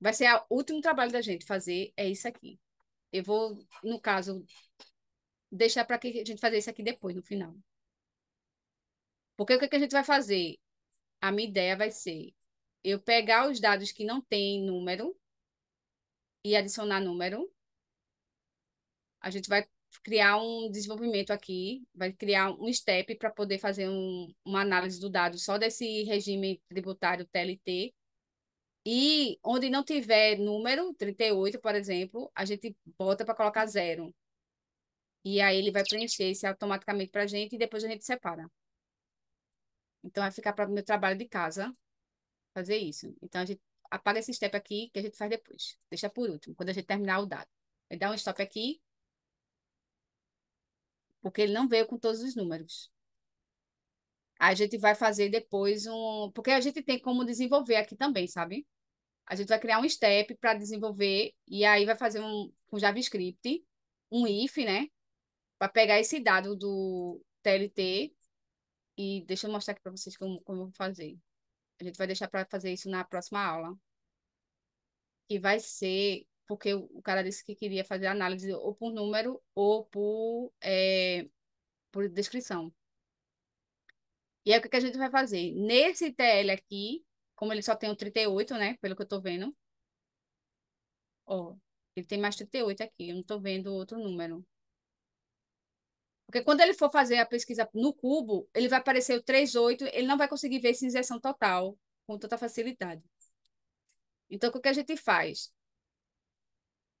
Vai ser o último trabalho da gente fazer, é isso aqui. Eu vou, no caso, deixar para que a gente fazer isso aqui depois, no final. Porque o que, é que a gente vai fazer? A minha ideia vai ser eu pegar os dados que não tem número e adicionar número. A gente vai criar um desenvolvimento aqui, vai criar um step para poder fazer um, uma análise do dado só desse regime tributário TLT. E onde não tiver número, 38, por exemplo, a gente bota para colocar zero. E aí ele vai preencher isso automaticamente para a gente e depois a gente separa. Então, vai é ficar para o meu trabalho de casa fazer isso. Então, a gente apaga esse step aqui que a gente faz depois. Deixa por último, quando a gente terminar o dado. Ele dá um stop aqui, porque ele não veio com todos os números. A gente vai fazer depois um. Porque a gente tem como desenvolver aqui também, sabe? A gente vai criar um step para desenvolver e aí vai fazer um com um JavaScript, um if, né? Para pegar esse dado do TLT e deixa eu mostrar aqui para vocês como, como eu vou fazer. A gente vai deixar para fazer isso na próxima aula. Que vai ser, porque o cara disse que queria fazer análise ou por número ou por, é, por descrição. E aí, o que a gente vai fazer? Nesse TL aqui, como ele só tem o 38, né? Pelo que eu tô vendo. Ó, ele tem mais 38 aqui. Eu não tô vendo outro número. Porque quando ele for fazer a pesquisa no cubo, ele vai aparecer o 3,8, ele não vai conseguir ver essa injeção total com tanta facilidade. Então, o que a gente faz?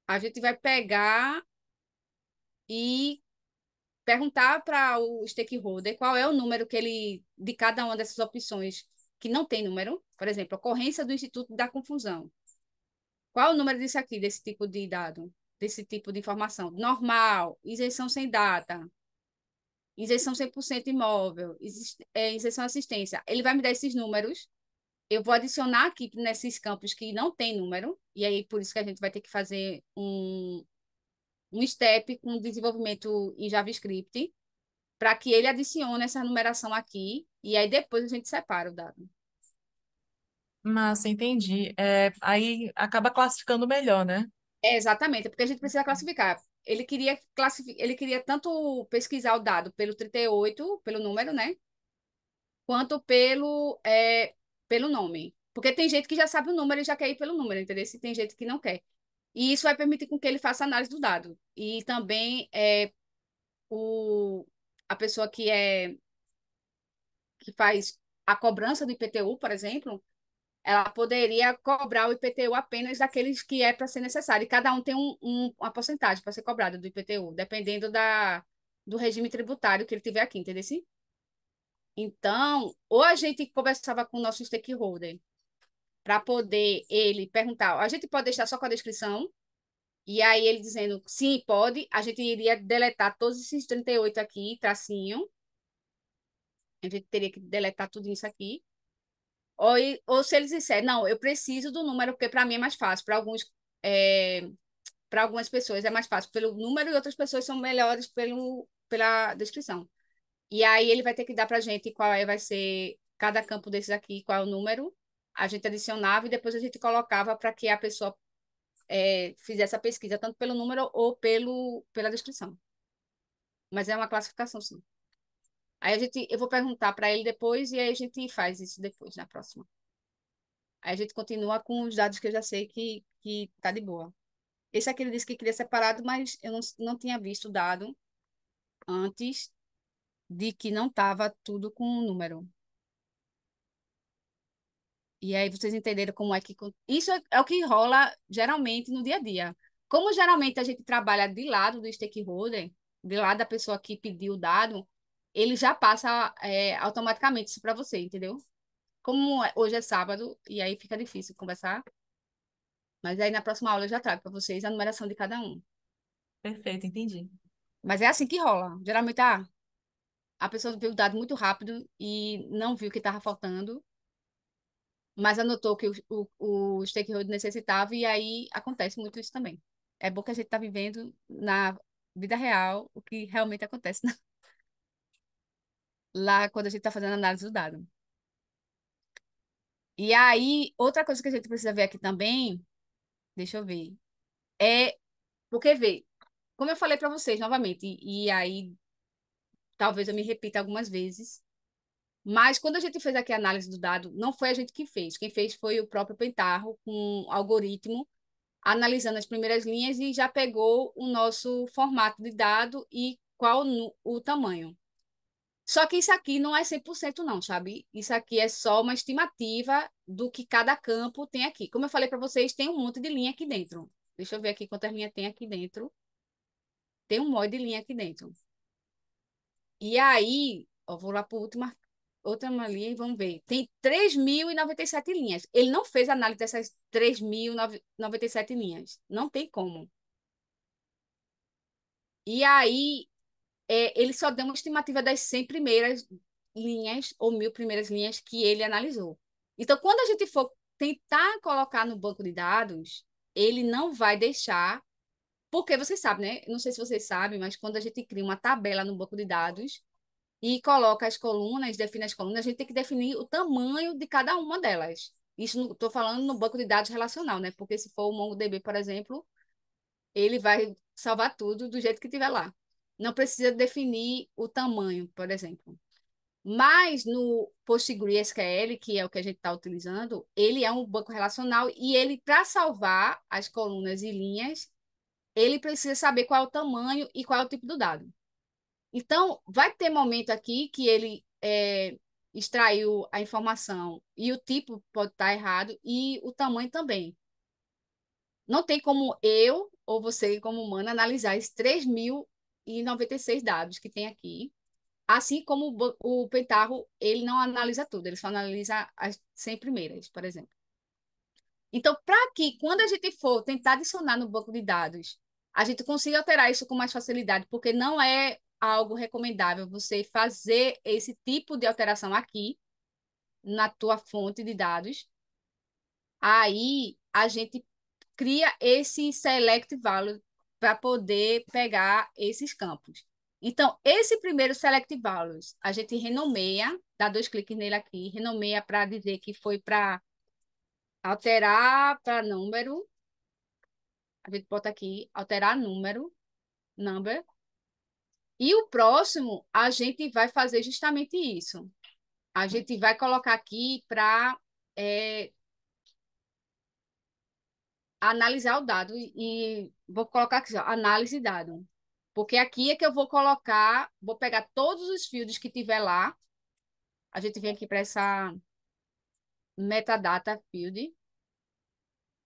A gente vai pegar e perguntar para o stakeholder qual é o número que ele de cada uma dessas opções que não tem número, por exemplo, ocorrência do Instituto da Confusão. Qual o número disso aqui, desse tipo de dado, desse tipo de informação? Normal, isenção sem data, isenção 100% imóvel, injeção é, assistência. Ele vai me dar esses números, eu vou adicionar aqui nesses campos que não tem número, e aí por isso que a gente vai ter que fazer um, um step com desenvolvimento em JavaScript, para que ele adicione essa numeração aqui, e aí depois a gente separa o dado. Massa, entendi. É, aí acaba classificando melhor, né? É, exatamente, porque a gente precisa classificar ele queria classificar, ele queria tanto pesquisar o dado pelo 38, pelo número, né? Quanto pelo é, pelo nome. Porque tem gente que já sabe o número e já quer ir pelo número, entendeu? Se tem gente que não quer. E isso vai permitir com que ele faça análise do dado. E também é, o, a pessoa que é que faz a cobrança do IPTU, por exemplo, ela poderia cobrar o IPTU apenas daqueles que é para ser necessário. E cada um tem um, um, uma porcentagem para ser cobrada do IPTU, dependendo da, do regime tributário que ele tiver aqui, entendeu? Então, ou a gente conversava com o nosso stakeholder para poder ele perguntar, a gente pode deixar só com a descrição, e aí ele dizendo sim, pode, a gente iria deletar todos esses 38 aqui, tracinho. A gente teria que deletar tudo isso aqui. Ou, ou se eles disserem, não, eu preciso do número, porque para mim é mais fácil. Para alguns. É, para algumas pessoas é mais fácil pelo número e outras pessoas são melhores pelo, pela descrição. E aí ele vai ter que dar para a gente qual é, vai ser cada campo desses aqui, qual é o número. A gente adicionava e depois a gente colocava para que a pessoa é, fizesse a pesquisa, tanto pelo número ou pelo, pela descrição. Mas é uma classificação, sim. Aí a gente, eu vou perguntar para ele depois e aí a gente faz isso depois, na próxima. Aí a gente continua com os dados que eu já sei que, que tá de boa. Esse aqui ele disse que queria separado, mas eu não, não tinha visto o dado antes de que não tava tudo com o número. E aí vocês entenderam como é que. Isso é, é o que rola geralmente no dia a dia. Como geralmente a gente trabalha de lado do stakeholder, de lado da pessoa que pediu o dado, ele já passa é, automaticamente isso para você, entendeu? Como é, hoje é sábado e aí fica difícil conversar, mas aí na próxima aula eu já trago para vocês a numeração de cada um. Perfeito, entendi. Mas é assim que rola. Geralmente ah, a pessoa viu o dado muito rápido e não viu o que estava faltando, mas anotou que o, o, o stakeholder necessitava e aí acontece muito isso também. É bom que a gente está vivendo na vida real o que realmente acontece na né? lá quando a gente está fazendo análise do dado. E aí, outra coisa que a gente precisa ver aqui também, deixa eu ver, é porque ver? como eu falei para vocês novamente, e, e aí talvez eu me repita algumas vezes, mas quando a gente fez aqui a análise do dado, não foi a gente que fez. Quem fez foi o próprio Pentarro com um algoritmo analisando as primeiras linhas e já pegou o nosso formato de dado e qual o tamanho. Só que isso aqui não é 100% não, sabe? Isso aqui é só uma estimativa do que cada campo tem aqui. Como eu falei para vocês, tem um monte de linha aqui dentro. Deixa eu ver aqui quantas linhas tem aqui dentro. Tem um monte de linha aqui dentro. E aí, ó, vou lá para última outra linha e vamos ver. Tem 3.097 linhas. Ele não fez análise dessas 3.097 linhas. Não tem como. E aí, é, ele só deu uma estimativa das 100 primeiras linhas ou mil primeiras linhas que ele analisou. Então, quando a gente for tentar colocar no banco de dados, ele não vai deixar, porque vocês sabem, né? Não sei se vocês sabem, mas quando a gente cria uma tabela no banco de dados e coloca as colunas, define as colunas, a gente tem que definir o tamanho de cada uma delas. Isso estou falando no banco de dados relacional, né? Porque se for o MongoDB, por exemplo, ele vai salvar tudo do jeito que tiver lá não precisa definir o tamanho, por exemplo. Mas no PostgreSQL, é que é o que a gente está utilizando, ele é um banco relacional e ele, para salvar as colunas e linhas, ele precisa saber qual é o tamanho e qual é o tipo do dado. Então, vai ter momento aqui que ele é, extraiu a informação e o tipo pode estar tá errado e o tamanho também. Não tem como eu ou você, como humano, analisar esses 3 mil e 96 dados que tem aqui. Assim como o, Pentarro, ele não analisa tudo, ele só analisa as 100 primeiras, por exemplo. Então, para que, quando a gente for tentar adicionar no banco de dados, a gente consiga alterar isso com mais facilidade, porque não é algo recomendável você fazer esse tipo de alteração aqui, na tua fonte de dados. Aí, a gente cria esse select value para poder pegar esses campos. Então, esse primeiro Select Values, a gente renomeia, dá dois cliques nele aqui, renomeia para dizer que foi para alterar para número. A gente bota aqui, alterar número, number. E o próximo, a gente vai fazer justamente isso. A gente vai colocar aqui para é, eh, analisar o dado e vou colocar aqui, ó, análise dado. Porque aqui é que eu vou colocar, vou pegar todos os fields que tiver lá. A gente vem aqui para essa metadata field.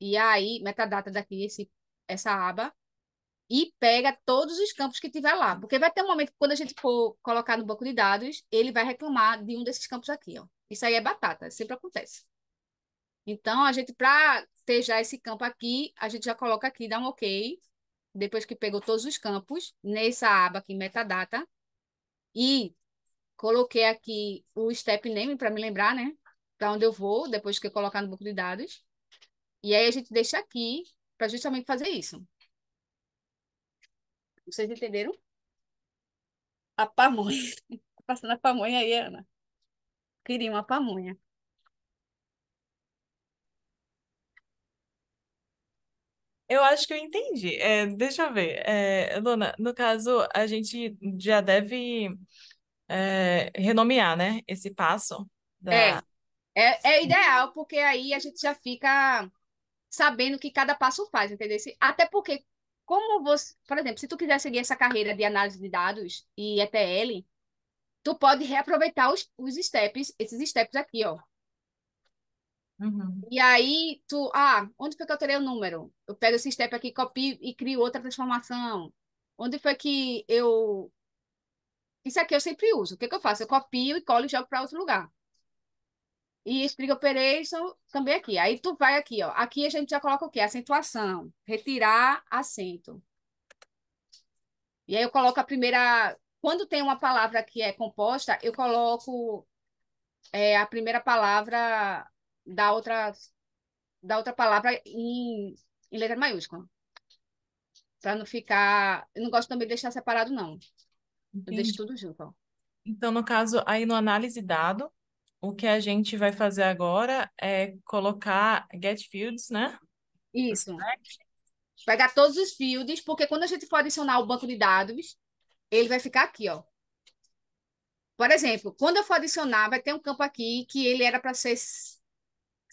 E aí, metadata daqui, esse, essa aba. E pega todos os campos que tiver lá. Porque vai ter um momento que quando a gente for colocar no banco de dados, ele vai reclamar de um desses campos aqui. Ó. Isso aí é batata, sempre acontece. Então, a gente, para ter já esse campo aqui, a gente já coloca aqui, dá um OK, depois que pegou todos os campos, nessa aba aqui, metadata, e coloquei aqui o step name para me lembrar, né? Para onde eu vou, depois que eu colocar no banco de dados. E aí a gente deixa aqui para justamente fazer isso. Vocês entenderam? A pamonha. Tá passando a pamonha aí, Ana. Queria uma pamonha. Eu acho que eu entendi. É, deixa eu ver. É, Luna, no caso, a gente já deve é, renomear, né? Esse passo. Da... É, é, é ideal, porque aí a gente já fica sabendo que cada passo faz, entendeu? Até porque, como você, por exemplo, se tu quiser seguir essa carreira de análise de dados e ETL, tu pode reaproveitar os, os steps, esses steps aqui, ó. Uhum. E aí tu, ah, onde foi que eu tirei o número? Eu pego esse step aqui, copio e crio outra transformação. Onde foi que eu isso aqui eu sempre uso. O que, que eu faço? Eu copio e colo e jogo para outro lugar. E explica operation também aqui. Aí tu vai aqui, ó. Aqui a gente já coloca o quê? Acentuação. Retirar acento. E aí eu coloco a primeira... Quando tem uma palavra que é composta, eu coloco é, a primeira palavra da outra, da outra palavra em, em letra maiúscula. Para não ficar. Eu não gosto também de deixar separado, não. Entendi. Eu deixo tudo junto. Então, no caso, aí no análise dado, o que a gente vai fazer agora é colocar get fields, né? Isso. Pegar todos os fields, porque quando a gente for adicionar o banco de dados, ele vai ficar aqui, ó. Por exemplo, quando eu for adicionar, vai ter um campo aqui que ele era para ser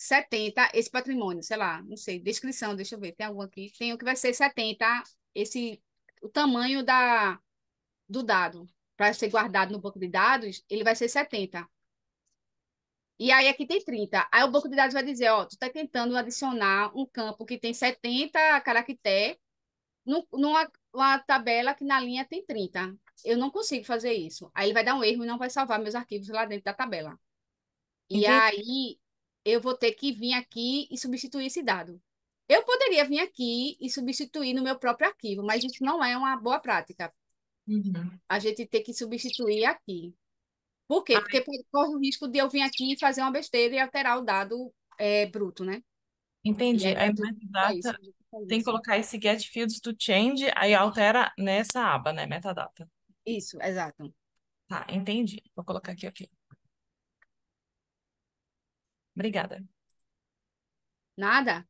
70, esse patrimônio, sei lá, não sei, descrição, deixa eu ver, tem algum aqui? Tem o que vai ser 70, esse, o tamanho da, do dado, para ser guardado no banco de dados, ele vai ser 70. E aí aqui tem 30. Aí o banco de dados vai dizer, ó, tu está tentando adicionar um campo que tem 70 caracteres numa tabela que na linha tem 30. Eu não consigo fazer isso. Aí ele vai dar um erro e não vai salvar meus arquivos lá dentro da tabela. E Entendi. aí eu vou ter que vir aqui e substituir esse dado. Eu poderia vir aqui e substituir no meu próprio arquivo, mas isso não é uma boa prática. Uhum. A gente tem que substituir aqui. Por quê? Ah, Porque corre o risco de eu vir aqui e fazer uma besteira e alterar o dado é, bruto, né? Entendi. É aí, é metadata isso, tem que colocar esse get fields to change, aí altera nessa aba, né? Metadata. Isso, exato. Tá, entendi. Vou colocar aqui, ok. Obrigada. Nada.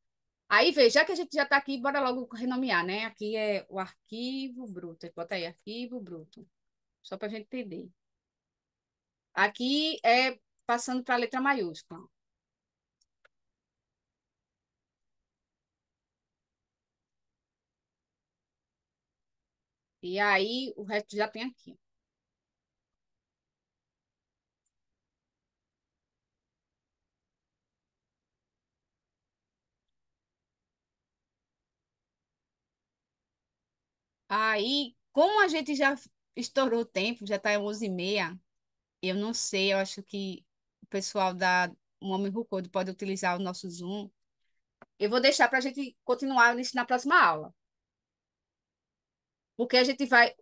Aí, veja, já que a gente já está aqui, bora logo renomear, né? Aqui é o arquivo bruto. Bota aí, arquivo bruto. Só para a gente entender. Aqui é passando para a letra maiúscula. E aí, o resto já tem aqui. Aí, como a gente já estourou o tempo, já está 11h30, eu não sei, eu acho que o pessoal da Homem Rucodo pode utilizar o nosso Zoom. Eu vou deixar para a gente continuar nisso na próxima aula. Porque a gente vai.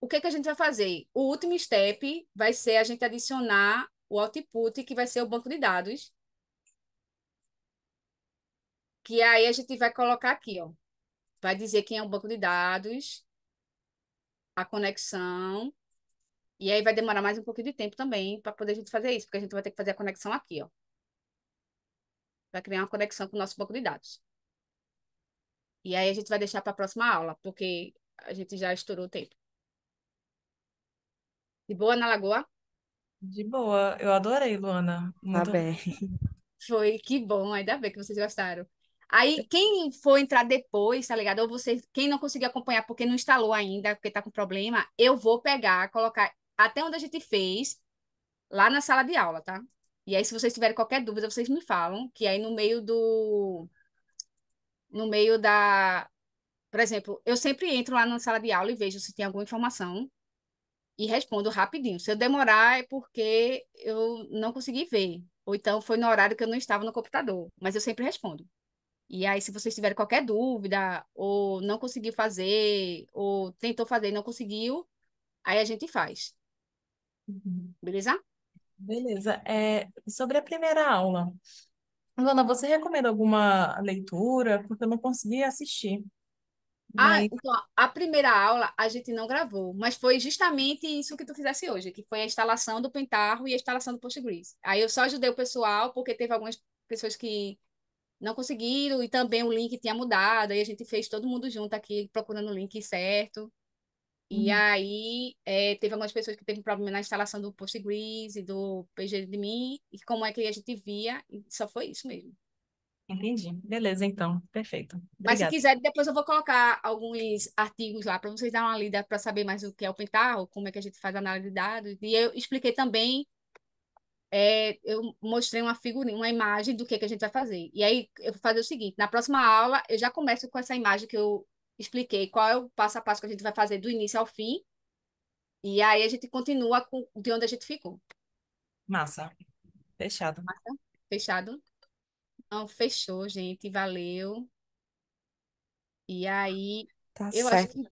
O que, que a gente vai fazer? O último step vai ser a gente adicionar o output, que vai ser o banco de dados. Que aí a gente vai colocar aqui, ó vai dizer quem é o banco de dados, a conexão, e aí vai demorar mais um pouquinho de tempo também para poder a gente fazer isso, porque a gente vai ter que fazer a conexão aqui, ó. Vai criar uma conexão com o nosso banco de dados. E aí a gente vai deixar para a próxima aula, porque a gente já estourou o tempo. De boa na lagoa? De boa, eu adorei, Luana. Tá Muito... Tá bem. Foi, que bom, ainda bem que vocês gostaram. Aí, quem for entrar depois, tá ligado? Ou você, quem não conseguiu acompanhar porque não instalou ainda, porque tá com problema, eu vou pegar, colocar até onde a gente fez, lá na sala de aula, tá? E aí, se vocês tiverem qualquer dúvida, vocês me falam, que aí no meio do. No meio da. Por exemplo, eu sempre entro lá na sala de aula e vejo se tem alguma informação e respondo rapidinho. Se eu demorar, é porque eu não consegui ver. Ou então foi no horário que eu não estava no computador. Mas eu sempre respondo. E aí, se vocês tiverem qualquer dúvida, ou não conseguiu fazer, ou tentou fazer e não conseguiu, aí a gente faz. Uhum. Beleza? Beleza. É, sobre a primeira aula, Luana, você recomenda alguma leitura? Porque eu não consegui assistir. Ah, então, a primeira aula a gente não gravou, mas foi justamente isso que tu fizesse hoje, que foi a instalação do Pentarro e a instalação do Postgres. Aí eu só ajudei o pessoal, porque teve algumas pessoas que não conseguiram, e também o link tinha mudado, aí a gente fez todo mundo junto aqui, procurando o link certo. E uhum. aí é, teve algumas pessoas que teve problema na instalação do PostgreSQL e do PGDMI, e como é que a gente via, só foi isso mesmo. Entendi. Beleza, então. Perfeito. Obrigada. Mas se quiser, depois eu vou colocar alguns artigos lá para vocês darem uma lida para saber mais o que é o Pentaho como é que a gente faz a análise de dados. E eu expliquei também é, eu mostrei uma figurinha, uma imagem do que, que a gente vai fazer. E aí eu vou fazer o seguinte: na próxima aula eu já começo com essa imagem que eu expliquei, qual é o passo a passo que a gente vai fazer do início ao fim. E aí a gente continua com, de onde a gente ficou. Massa. Fechado. Massa? Fechado? Não, fechou, gente. Valeu. E aí. Tá eu certo. acho que